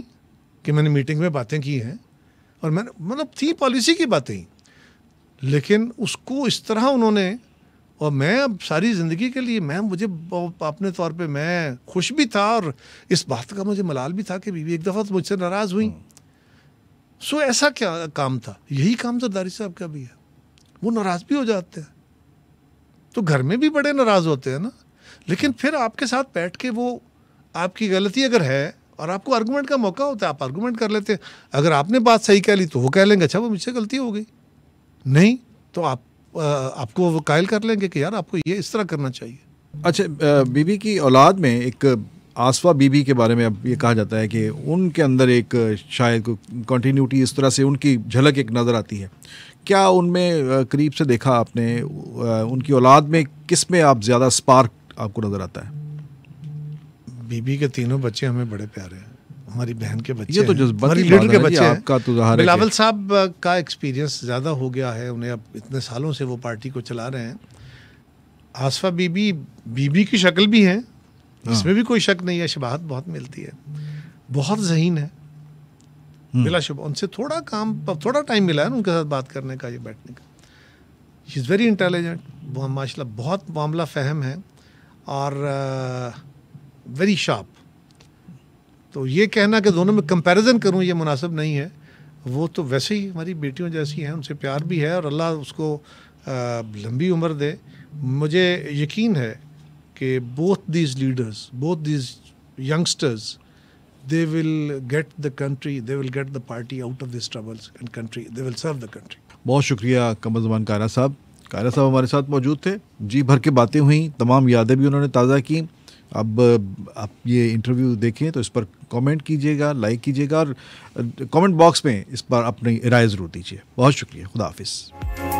कि मैंने मीटिंग में बातें की हैं और मैंने मतलब थी पॉलिसी की बातें लेकिन उसको इस तरह उन्होंने और मैं अब सारी ज़िंदगी के लिए मैं मुझे अपने तौर पे मैं खुश भी था और इस बात का मुझे मलाल भी था कि बीवी एक दफ़ा तो मुझसे नाराज़ हुई सो ऐसा क्या काम था यही काम सरदारी तो साहब का भी है वो नाराज़ भी हो जाते हैं तो घर में भी बड़े नाराज़ होते हैं ना लेकिन फिर आपके साथ बैठ के वो आपकी गलती अगर है और आपको आर्गूमेंट का मौका होता है आप आर्गूमेंट कर लेते हैं अगर आपने बात सही कह ली तो वो कह लेंगे अच्छा वो मुझसे गलती हो गई नहीं तो आप आपको वो कायल कर लेंगे कि यार आपको ये इस तरह करना चाहिए अच्छा बीबी की औलाद में एक आसवा बीबी के बारे में अब ये कहा जाता है कि उनके अंदर एक शायद कंटिन्यूटी इस तरह से उनकी झलक एक नज़र आती है क्या उनमें करीब से देखा आपने उनकी औलाद में किस में आप ज़्यादा स्पार्क आपको नज़र आता है बीबी के तीनों बच्चे हमें बड़े प्यारे हैं हमारी बहन के बच्चे ये तो हमारी लीडर के बच्चे आपका तो बिलावल साहब का एक्सपीरियंस ज़्यादा हो गया है उन्हें अब इतने सालों से वो पार्टी को चला रहे हैं आसफा बीबी बीबी की शक्ल भी है हाँ। इसमें भी कोई शक नहीं है शबाहत बहुत मिलती है बहुत जहीन है हम्म। शुभ उनसे थोड़ा काम थोड़ा टाइम मिला है उनके साथ बात करने का ये बैठने का इज़ वेरी इंटेलिजेंट माशा बहुत मामला फहम है और आ, वेरी शार्प तो ये कहना कि दोनों में कंपैरिजन करूं ये मुनासिब नहीं है वो तो वैसे ही हमारी बेटियों जैसी हैं उनसे प्यार भी है और अल्लाह उसको लंबी उम्र दे मुझे यकीन है कि both these leaders both these youngsters they will get the country they will get the party out of this troubles and country they will serve the country बहुत शुक्रिया कमर जमान कारा साहब कारा साहब हमारे साथ मौजूद थे जी भर के बातें हुई तमाम यादें भी उन्होंने ताज़ा की अब आप ये इंटरव्यू देखें तो इस पर कमेंट कीजिएगा लाइक कीजिएगा और कमेंट uh, बॉक्स में इस पर अपनी राय ज़रूर दीजिए बहुत शुक्रिया खुदा हाफिज़